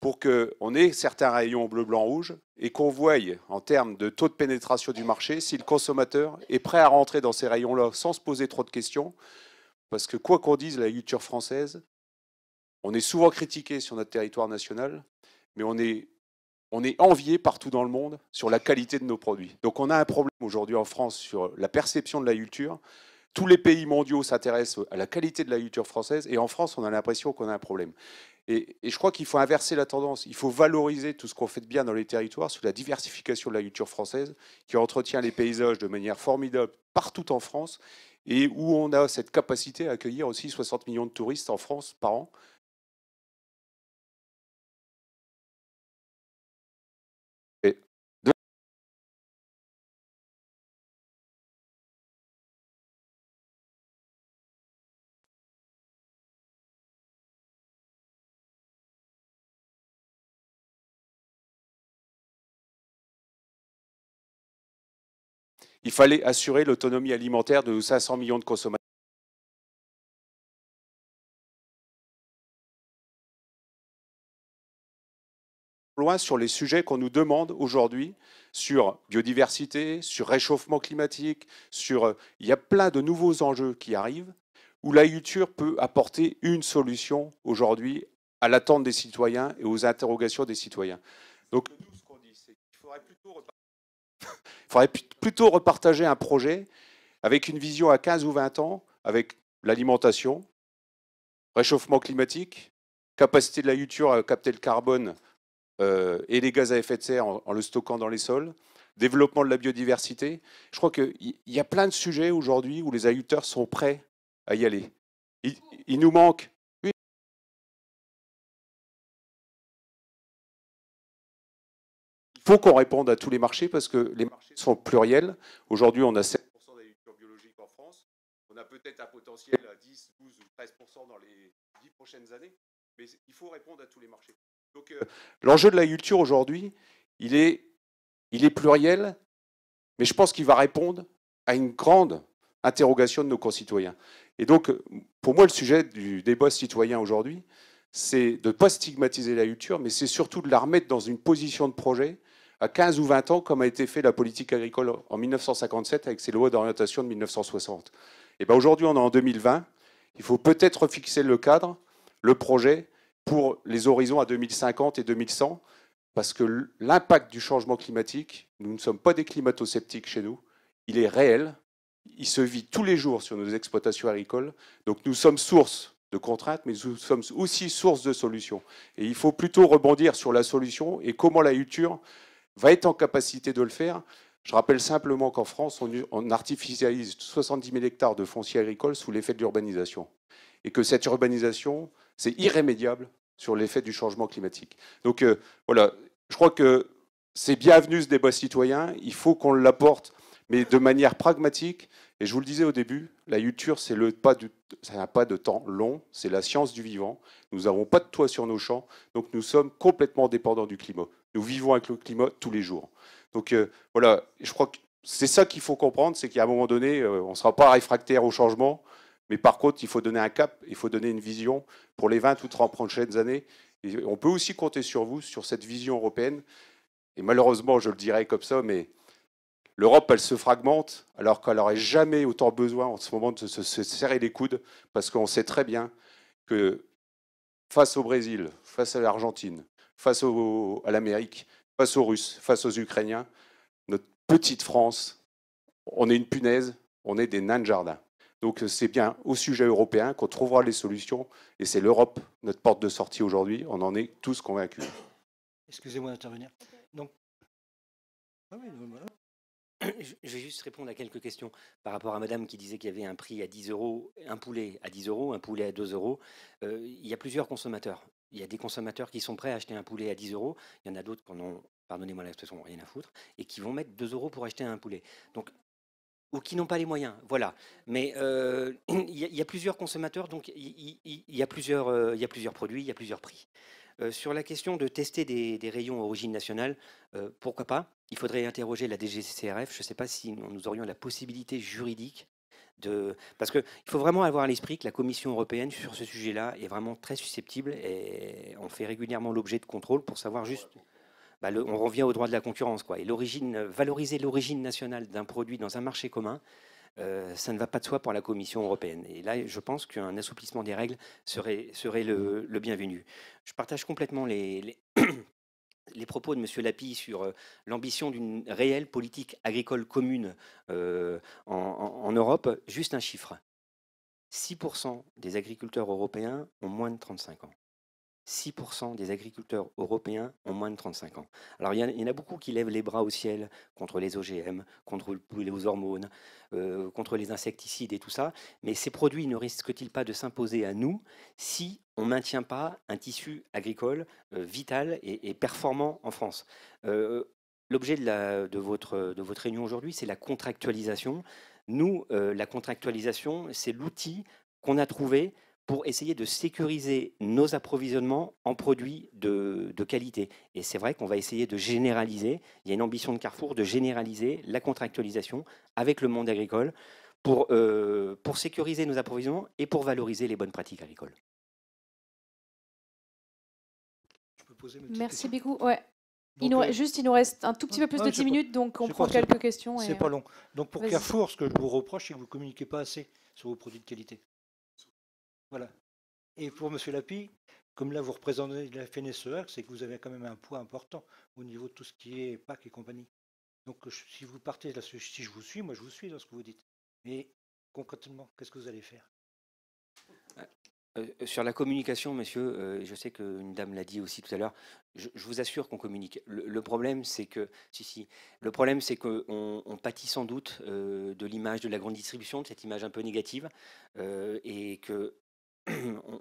pour qu'on ait certains rayons bleu, blanc, rouge et qu'on voie en termes de taux de pénétration du marché si le consommateur est prêt à rentrer dans ces rayons-là sans se poser trop de questions. Parce que quoi qu'on dise, la culture française, on est souvent critiqué sur notre territoire national, mais on est, on est envié partout dans le monde sur la qualité de nos produits. Donc on a un problème aujourd'hui en France sur la perception de la culture. Tous les pays mondiaux s'intéressent à la qualité de la culture française et en France, on a l'impression qu'on a un problème. Et, et je crois qu'il faut inverser la tendance. Il faut valoriser tout ce qu'on fait de bien dans les territoires sur la diversification de la culture française qui entretient les paysages de manière formidable partout en France et où on a cette capacité à accueillir aussi 60 millions de touristes en France par an. il fallait assurer l'autonomie alimentaire de 500 millions de consommateurs. loin sur les sujets qu'on nous demande aujourd'hui sur biodiversité, sur réchauffement climatique, sur euh, il y a plein de nouveaux enjeux qui arrivent où la l'agriculture peut apporter une solution aujourd'hui à l'attente des citoyens et aux interrogations des citoyens. Donc nous, ce qu'on dit, c'est qu'il faudrait plutôt il faudrait plutôt repartager un projet avec une vision à 15 ou 20 ans, avec l'alimentation, réchauffement climatique, capacité de la à capter le carbone euh, et les gaz à effet de serre en, le stockant dans les sols, développement de la biodiversité. Je crois qu'il y, a plein de sujets aujourd'hui où les agriculteurs sont prêts à y aller. il nous manque faut qu'on réponde à tous les marchés parce que les marchés sont pluriels. Aujourd'hui, on a 7% d'agriculture biologique en France. On a peut-être un potentiel à 10, 12 ou 13% dans les 10 prochaines années. Mais il faut répondre à tous les marchés. Donc, euh, l'enjeu de l'agriculture aujourd'hui, il est, il est pluriel, mais je pense qu'il va répondre à une grande interrogation de nos concitoyens. Et donc, pour moi, le sujet du débat citoyen aujourd'hui, c'est de ne pas stigmatiser la culture, mais c'est surtout de la remettre dans une position de projet à 15 ou 20 ans comme a été fait la politique agricole en 1957 avec ses lois d'orientation de 1960. Et eh ben, aujourd'hui, on est en 2020. Il faut peut-être fixer le cadre, le projet pour les horizons à 2050 et 2100, parce que l'impact du changement climatique, nous ne sommes pas des climato-sceptiques chez nous, il est réel, il se vit tous les jours sur nos exploitations agricoles, donc nous sommes source de contraintes, mais nous sommes aussi source de solutions. Et il faut plutôt rebondir sur la solution et comment la culture va être en capacité de le faire. Je rappelle simplement qu'en France, on, artificialise 70 000 hectares de foncier agricole sous l'effet de l'urbanisation. Et que cette urbanisation, c'est irrémédiable sur l'effet du changement climatique. Donc euh, voilà, je crois que c'est bienvenu ce débat citoyen, il faut qu'on l'apporte, mais de manière pragmatique. Et je vous le disais au début, la culture, c'est le pas n'a pas de temps long, c'est la science du vivant. Nous n'avons pas de toit sur nos champs, donc nous sommes complètement dépendants du climat. Nous vivons avec le climat tous les jours. Donc euh, voilà, je crois que c'est ça qu'il faut comprendre, c'est qu'à un moment donné, euh, on ne sera pas réfractaire au changement, mais par contre, il faut donner un cap, il faut donner une vision pour les 20 ou 30 prochaines années. Et on peut aussi compter sur vous, sur cette vision européenne. Et malheureusement, je le dirais comme ça, mais l'Europe, elle se fragmente, alors qu'elle n'aurait jamais autant besoin en ce moment de se serrer les coudes, parce qu'on sait très bien que face au Brésil, face à l'Argentine, face à l'Amérique, face aux Russes, face aux Ukrainiens. Notre petite France, on est une punaise, on est des nains de jardin. Donc euh, c'est bien au sujet européen qu'on trouvera les solutions, et c'est l'Europe, notre porte de sortie aujourd'hui, on en est tous convaincus. Excusez-moi d'intervenir. Ah je vais juste répondre à quelques questions par rapport à madame qui disait qu'il y avait un prix à 10 euros, un poulet à 10 euros, un poulet à 2 euros. Euh, il y a plusieurs consommateurs il y a des consommateurs qui sont prêts à acheter un poulet à 10 euros, il y en a d'autres qui en ont, pardonnez-moi l'expression, rien à foutre, et qui vont mettre 2 euros pour acheter un poulet. Donc, ou qui n'ont pas les moyens, voilà. Mais euh, il y, a plusieurs consommateurs, donc il y, a plusieurs, euh, plusieurs produits, il y a plusieurs prix. Euh, sur la question de tester des, rayons origine nationale, pourquoi pas Il faudrait interroger la DGCRF. Je ne sais pas si nous aurions la possibilité juridique de... Parce qu'il faut vraiment avoir à l'esprit que la Commission européenne, sur ce sujet-là, est vraiment très susceptible et on fait régulièrement l'objet de contrôle pour savoir juste... Bah, on revient au droit de la concurrence. Quoi. Et l'origine, valoriser l'origine nationale d'un produit dans un marché commun, euh, ça ne va pas de soi pour la Commission européenne. Et là, je pense qu'un assouplissement des règles serait, serait le, bienvenu. Je partage complètement les, les propos de M. Lapi sur euh, l'ambition d'une réelle politique agricole commune euh, en Europe, juste un chiffre. 6% des agriculteurs européens ont moins de 35 ans. 6% des agriculteurs européens ont moins de 35 ans. Alors il y, en a beaucoup qui lèvent les bras au ciel contre les OGM, contre les hormones, euh, contre les insecticides et tout ça, mais ces produits ne risquent-ils pas de s'imposer à nous si on ne maintient pas un tissu agricole euh, vital et, performant en France euh, L'objet de, de, votre, de votre réunion aujourd'hui, c'est la contractualisation. Nous, la contractualisation, c'est l'outil qu'on a trouvé pour essayer de sécuriser nos approvisionnements en produits de, qualité. Et c'est vrai qu'on va essayer de généraliser, il y a une ambition de Carrefour de généraliser la contractualisation avec le monde agricole pour, euh, pour sécuriser nos approvisionnements et pour valoriser les bonnes pratiques agricoles. Merci beaucoup. Ouais. Euh, juste, il nous reste un tout petit peu plus de 10 minutes, donc on prend quelques questions. C'est pas euh, long. Donc pour Carrefour, ce que je vous reproche, c'est que vous ne communiquez pas assez sur vos produits de qualité. Voilà. Et pour M. Lapi, comme là vous représentez la FNSEA, c'est que vous avez quand même un poids important au niveau de tout ce qui est PAC et compagnie. Donc si vous partez là, si je vous suis, moi je vous suis dans ce que vous dites. Mais concrètement, qu'est-ce que vous allez faire euh, euh, sur la communication, monsieur, euh, je sais qu'une dame l'a dit aussi tout à l'heure. Je, vous assure qu'on communique. Le, problème, c'est que, si, si, le problème, c'est qu'on on pâtit sans doute de l'image de la grande distribution, de cette image un peu négative, et que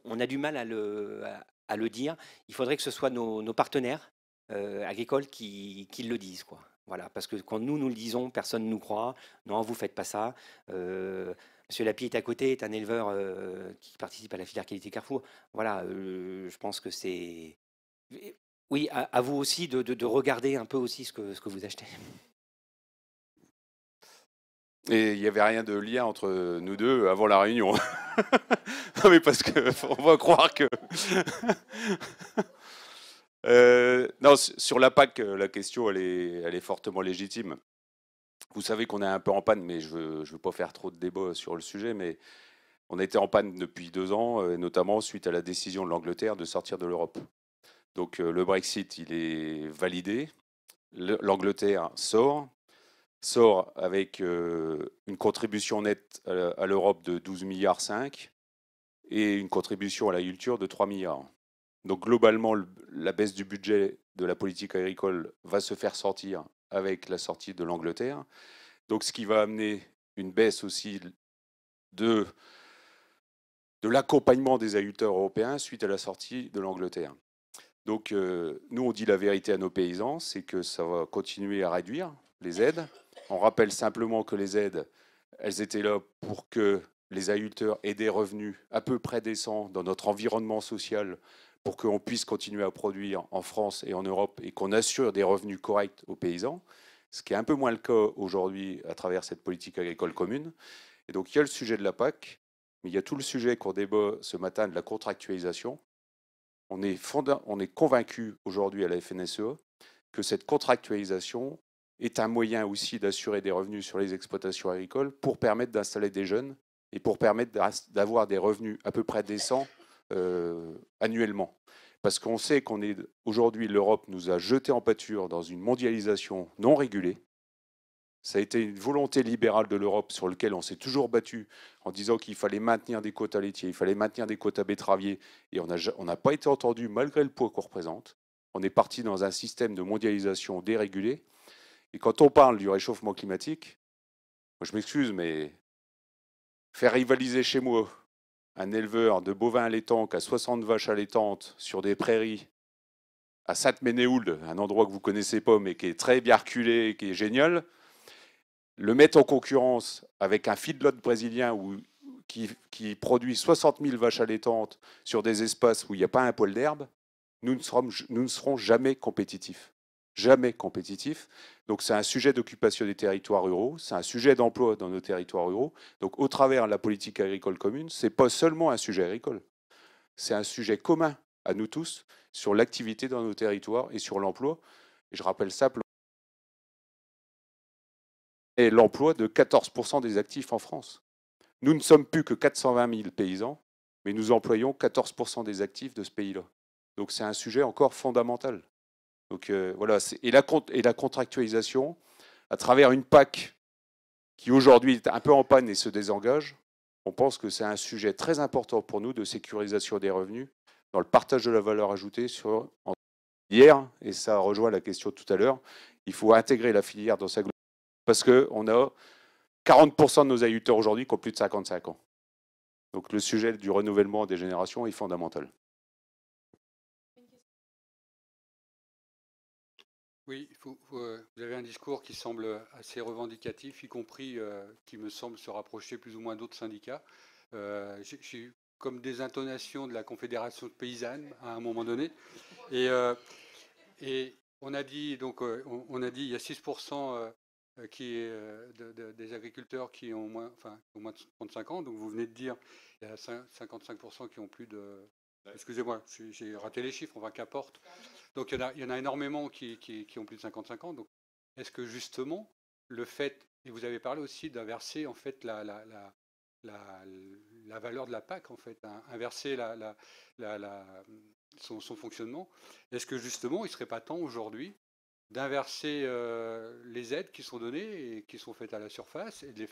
on a du mal à le, dire. Il faudrait que ce soit nos, partenaires euh, agricoles qui, le disent. Quoi. Voilà, parce que quand nous, nous le disons, personne ne nous croit. Non, vous faites pas ça. Euh, Monsieur Lapie est à côté, est un éleveur euh, qui participe à la filière qualité Carrefour. Voilà, je pense que c'est... Oui, à, vous aussi de, regarder un peu aussi ce que vous achetez. Et il n'y avait rien de lien entre nous deux avant la réunion. non mais parce qu'on va croire que... Euh, non, sur la PAC, euh, la question, elle est, elle est fortement légitime. Vous savez qu'on est un peu en panne, mais je ne veux, pas faire trop de débats sur le sujet, mais on était en panne depuis deux ans, euh, notamment suite à la décision de l'Angleterre de sortir de l'Europe. Donc le Brexit, il est validé. L'Angleterre sort, sort avec euh, une contribution nette à l'Europe de 12 milliards 5 et une contribution à l'agriculture de 3 milliards. Donc globalement, la baisse du budget de la politique agricole va se faire sortir avec la sortie de l'Angleterre. Donc ce qui va amener une baisse aussi de, de l'accompagnement des agriculteurs européens suite à la sortie de l'Angleterre. Donc euh, nous, on dit la vérité à nos paysans, c'est que ça va continuer à réduire les aides, on rappelle simplement que les aides, elles étaient là pour que les agriculteurs aient des revenus à peu près décents dans notre environnement social pour qu'on puisse continuer à produire en France et en Europe et qu'on assure des revenus corrects aux paysans, ce qui est un peu moins le cas aujourd'hui à travers cette politique agricole commune. Et donc il y a le sujet de la PAC, mais il y a tout le sujet qu'on débat ce matin de la contractualisation. On est, on est convaincu aujourd'hui à la FNSE que cette contractualisation, est un moyen aussi d'assurer des revenus sur les exploitations agricoles pour permettre d'installer des jeunes et pour permettre d'avoir des revenus à peu près décents euh, annuellement. Parce qu'on sait qu'on est aujourd'hui, l'Europe nous a jetés en pâture dans une mondialisation non régulée. Ça a été une volonté libérale de l'Europe sur laquelle on s'est toujours battu en disant qu'il fallait maintenir des quotas laitiers, il fallait maintenir des quotas betteraviers, et on n'a pas été entendu malgré le poids qu'on représente. On est parti dans un système de mondialisation dérégulé et quand on parle du réchauffement climatique, moi je m'excuse, mais faire rivaliser chez moi un éleveur de bovins à qui a 60 vaches allaitantes sur des prairies à Sainte-Ménéhould, un endroit que vous connaissez pas mais qui est très bien reculé, qui est génial, le mettre en concurrence avec un feedlot brésilien qui, produit 60 000 vaches allaitantes sur des espaces où il n'y a pas un pôle d'herbe, nous, ne serons jamais compétitifs jamais compétitif. Donc c'est un sujet d'occupation des territoires ruraux, c'est un sujet d'emploi dans nos territoires ruraux. Donc au travers de la politique agricole commune, ce n'est pas seulement un sujet agricole, c'est un sujet commun à nous tous sur l'activité dans nos territoires et sur l'emploi. Et je rappelle ça et l'emploi de 14% des actifs en France. Nous ne sommes plus que 420 000 paysans, mais nous employons 14% des actifs de ce pays-là. Donc c'est un sujet encore fondamental. Donc euh, voilà, et la, contractualisation, à travers une PAC qui aujourd'hui est un peu en panne et se désengage, on pense que c'est un sujet très important pour nous de sécurisation des revenus dans le partage de la valeur ajoutée sur hier, et ça rejoint la question de tout à l'heure, il faut intégrer la filière dans sa globalité parce qu'on a 40% de nos agriculteurs aujourd'hui qui ont plus de 55 ans. Donc le sujet du renouvellement des générations est fondamental. Oui, euh, vous avez un discours qui semble assez revendicatif, y compris euh, qui me semble se rapprocher plus ou moins d'autres syndicats. Euh, J'ai eu comme des intonations de la Confédération de Paysannes à un moment donné. Et, euh, on a dit, donc, on, a dit, il y a 6% qui est des agriculteurs qui ont moins, enfin, au moins de 35 ans. Donc vous venez de dire, il y a 55% qui ont plus de Excusez-moi, j'ai raté les chiffres, on va qu'importe. Donc il y, en a, il énormément qui, ont plus de 55 ans. Donc est-ce que justement le fait, et vous avez parlé aussi d'inverser en fait la, la, valeur de la PAC, en fait, hein, inverser la, son, son, fonctionnement, est-ce que justement il ne serait pas temps aujourd'hui d'inverser euh, les aides qui sont données et qui sont faites à la surface et de les,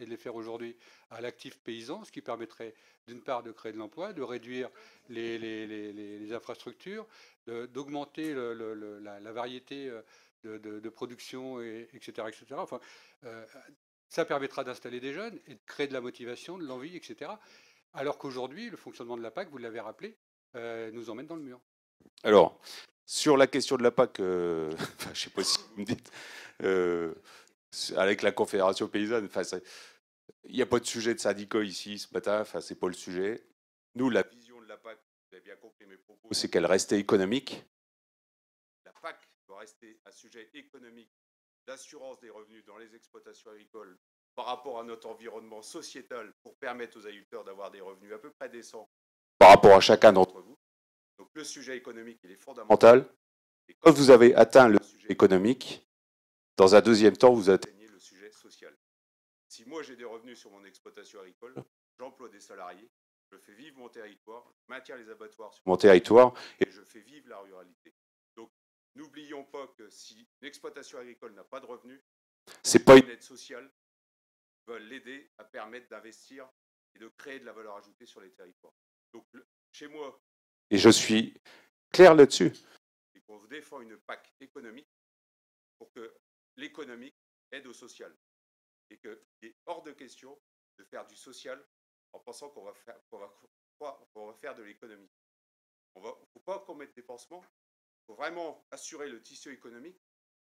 et les faire aujourd'hui à l'actif paysan, ce qui permettrait d'une part de créer de l'emploi, de réduire les, infrastructures, d'augmenter la, variété euh, de, production, et, etc. etc. Enfin, euh, ça permettra d'installer des jeunes et de créer de la motivation, de l'envie, etc. Alors qu'aujourd'hui, le fonctionnement de la PAC, vous l'avez rappelé, nous emmène dans le mur. Alors, sur la question de la PAC, euh, je ne sais pas si vous me dites, euh, avec la Confédération paysanne, il n'y a pas de sujet de syndicat ici ce matin, enfin, ce n'est pas le sujet. Nous, la vision de la PAC, vous avez bien compris mes propos, c'est qu'elle restait économique. La PAC doit rester un sujet économique d'assurance des revenus dans les exploitations agricoles par rapport à notre environnement sociétal pour permettre aux agriculteurs d'avoir des revenus à peu près décents par rapport à chacun d'entre vous. Donc le sujet économique, il est fondamental. Et quand vous avez atteint le sujet économique, dans un deuxième temps, vous atteignez le sujet social. Si moi j'ai des revenus sur mon exploitation agricole, j'emploie des salariés, je fais vivre mon territoire, je maintiens les abattoirs sur mon territoire et je fais vivre la ruralité. Donc n'oublions pas que si une exploitation agricole n'a pas de revenus, c'est pas une aide sociale veulent l'aider à permettre d'investir et de créer de la valeur ajoutée sur les territoires. Donc chez moi, et je suis clair là-dessus. Et qu'on défend une PAC économique pour que l'économique aide au social. Et qu'il est hors de question de faire du social en pensant qu'on va faire, va, de l'économie. Il ne faut pas mette des pansements. Il faut vraiment assurer le tissu économique.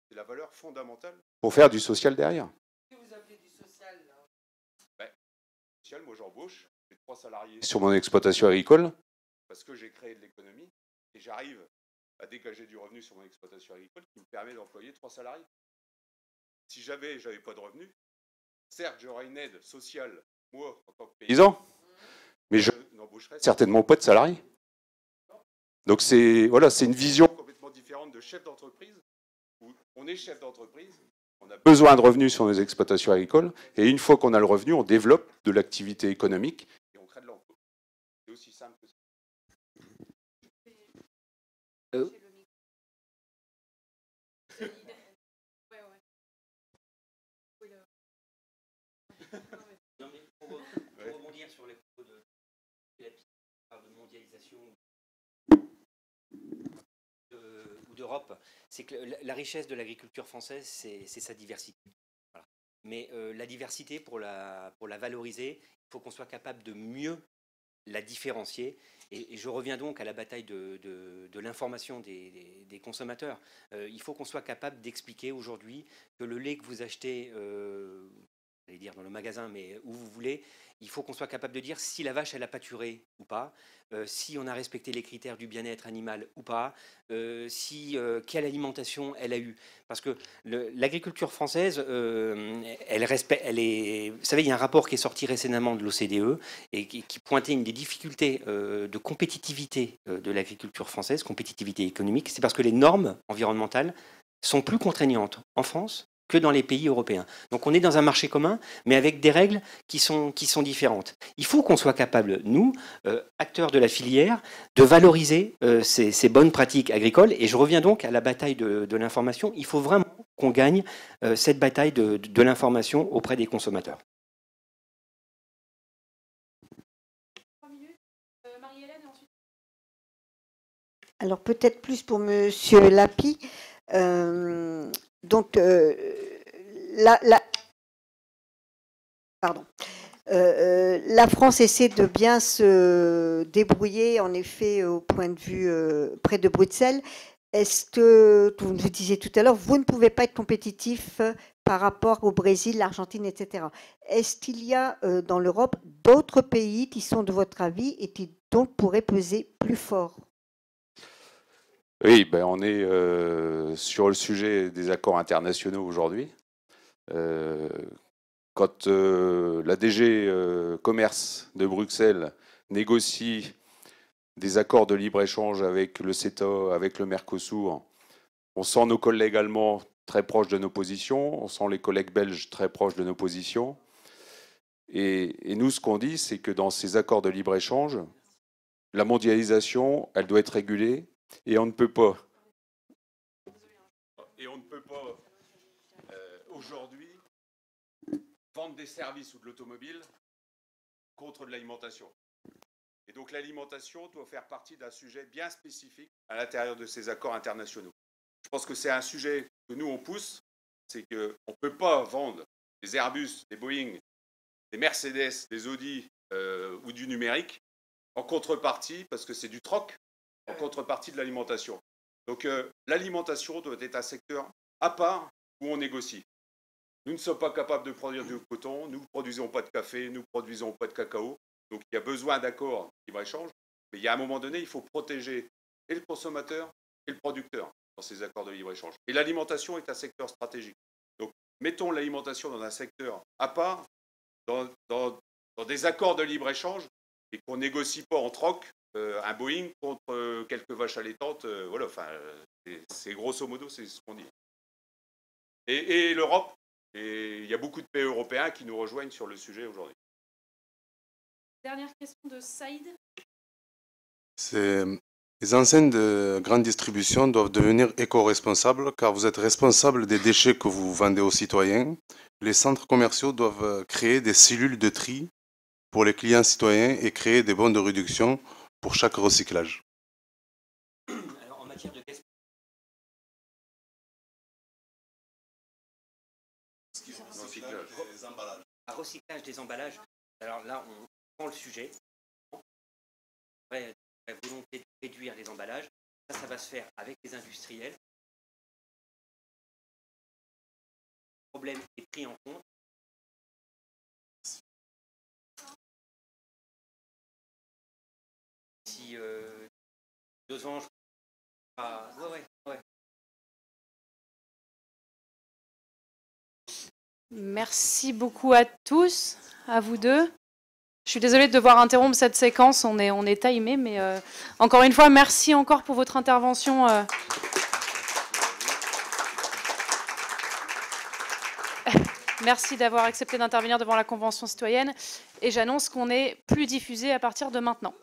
C'est la valeur fondamentale. Pour faire du social derrière. Que vous appelez du social là hein. ben, Social, moi j'embauche, j'ai trois salariés. Sur mon exploitation agricole, parce que j'ai créé de l'économie et j'arrive à dégager du revenu sur mon exploitation agricole qui me permet d'employer trois salariés. Si j'avais, j'avais pas de revenu, certes, j'aurais une aide sociale, moi, en tant que paysan, mais je n'embaucherais certainement pas de salariés. Donc c'est voilà, c'est une vision complètement différente de chef d'entreprise où on est chef d'entreprise, on a besoin de revenus sur nos exploitations agricoles et une fois qu'on a le revenu, on développe de l'activité économique et on crée de l'emploi. C'est aussi simple. Euh. pour, rebondir sur les propos de mondialisation ou d'Europe, c'est que la, richesse de l'agriculture française, c'est sa diversité. Voilà. Mais euh, la diversité, pour la, pour la valoriser, il faut qu'on soit capable de mieux la différencier. Et, je reviens donc à la bataille de, l'information des, consommateurs. Euh, il faut qu'on soit capable d'expliquer aujourd'hui que le lait que vous achetez, euh, allez dire dans le magasin, mais où vous voulez, il faut qu'on soit capable de dire si la vache elle a pâturé ou pas, euh, si on a respecté les critères du bien-être animal ou pas, euh, si euh, quelle alimentation elle a eu. Parce que l'agriculture française, elle respecte, elle est. Vous savez, il y a un rapport qui est sorti récemment de l'OCDE et qui, qui, pointait une des difficultés de compétitivité de l'agriculture française, compétitivité économique. C'est parce que les normes environnementales sont plus contraignantes en France que dans les pays européens. Donc on est dans un marché commun, mais avec des règles qui sont, qui sont différentes. Il faut qu'on soit capable, nous, euh, acteurs de la filière, de valoriser euh, ces, bonnes pratiques agricoles. Et je reviens donc à la bataille de, l'information. Il faut vraiment qu'on gagne euh, cette bataille de, l'information auprès des consommateurs. Alors peut-être plus pour Monsieur Lapi donc, euh, la, la, pardon. Euh, euh, la France essaie de bien se débrouiller, en effet, au point de vue près de Bruxelles. Est-ce que, vous disiez tout à l'heure, vous ne pouvez pas être compétitif par rapport au Brésil, l'Argentine, etc. Est-ce qu'il y a dans l'Europe d'autres pays qui sont de votre avis et qui donc pourraient peser plus fort oui, ben on est euh, sur le sujet des accords internationaux aujourd'hui. Euh, quand euh, la DG Commerce de Bruxelles négocie des accords de libre-échange avec le CETA, avec le Mercosur, on sent nos collègues allemands très proches de nos positions, on sent les collègues belges très proches de nos positions. Et, et nous, ce qu'on dit, c'est que dans ces accords de libre-échange, la mondialisation, elle doit être régulée, et on ne peut pas. on ne peut pas euh, aujourd'hui vendre des services ou de l'automobile contre de l'alimentation. Et donc l'alimentation doit faire partie d'un sujet bien spécifique à l'intérieur de ces accords internationaux. Je pense que c'est un sujet que nous on pousse, c'est qu'on ne peut pas vendre des Airbus, des Boeing, des Mercedes, des Audi euh, ou du numérique en contrepartie, parce que c'est du troc, en contrepartie de l'alimentation. Donc euh, l'alimentation doit être un secteur à part où on négocie. Nous ne sommes pas capables de produire du coton, nous ne produisons pas de café, nous ne produisons pas de cacao. Donc il y a besoin d'accords de libre-échange, mais il y a un moment donné, il faut protéger et le consommateur et le producteur dans ces accords de libre-échange. Et l'alimentation est un secteur stratégique. Donc mettons l'alimentation dans un secteur à part, dans, dans des accords de libre-échange, et qu'on négocie pas en troc euh, un Boeing contre euh, quelques vaches allaitantes, euh, voilà, enfin, c'est grosso modo, c'est ce qu'on dit. Et, l'Europe, et il y a beaucoup de pays européens qui nous rejoignent sur le sujet aujourd'hui. Dernière question de Saïd. les enseignes de grande distribution doivent devenir éco-responsables car vous êtes responsable des déchets que vous vendez aux citoyens. Les centres commerciaux doivent créer des cellules de tri pour les clients citoyens et créer des bons de réduction pour chaque recyclage. Alors, en matière de recyclage des emballages. recyclage des emballages, alors là, on prend le sujet. La volonté de réduire les emballages, ça, ça va se faire avec les industriels. Le problème est pris en compte Euh, ah, merci beaucoup à tous, à vous deux. Je suis désolée de devoir interrompre cette séquence, on est, on est timé, mais euh, encore une fois, merci encore pour votre intervention. Euh. Merci d'avoir accepté d'intervenir devant la Convention citoyenne et j'annonce qu'on est plus diffusé à partir de maintenant.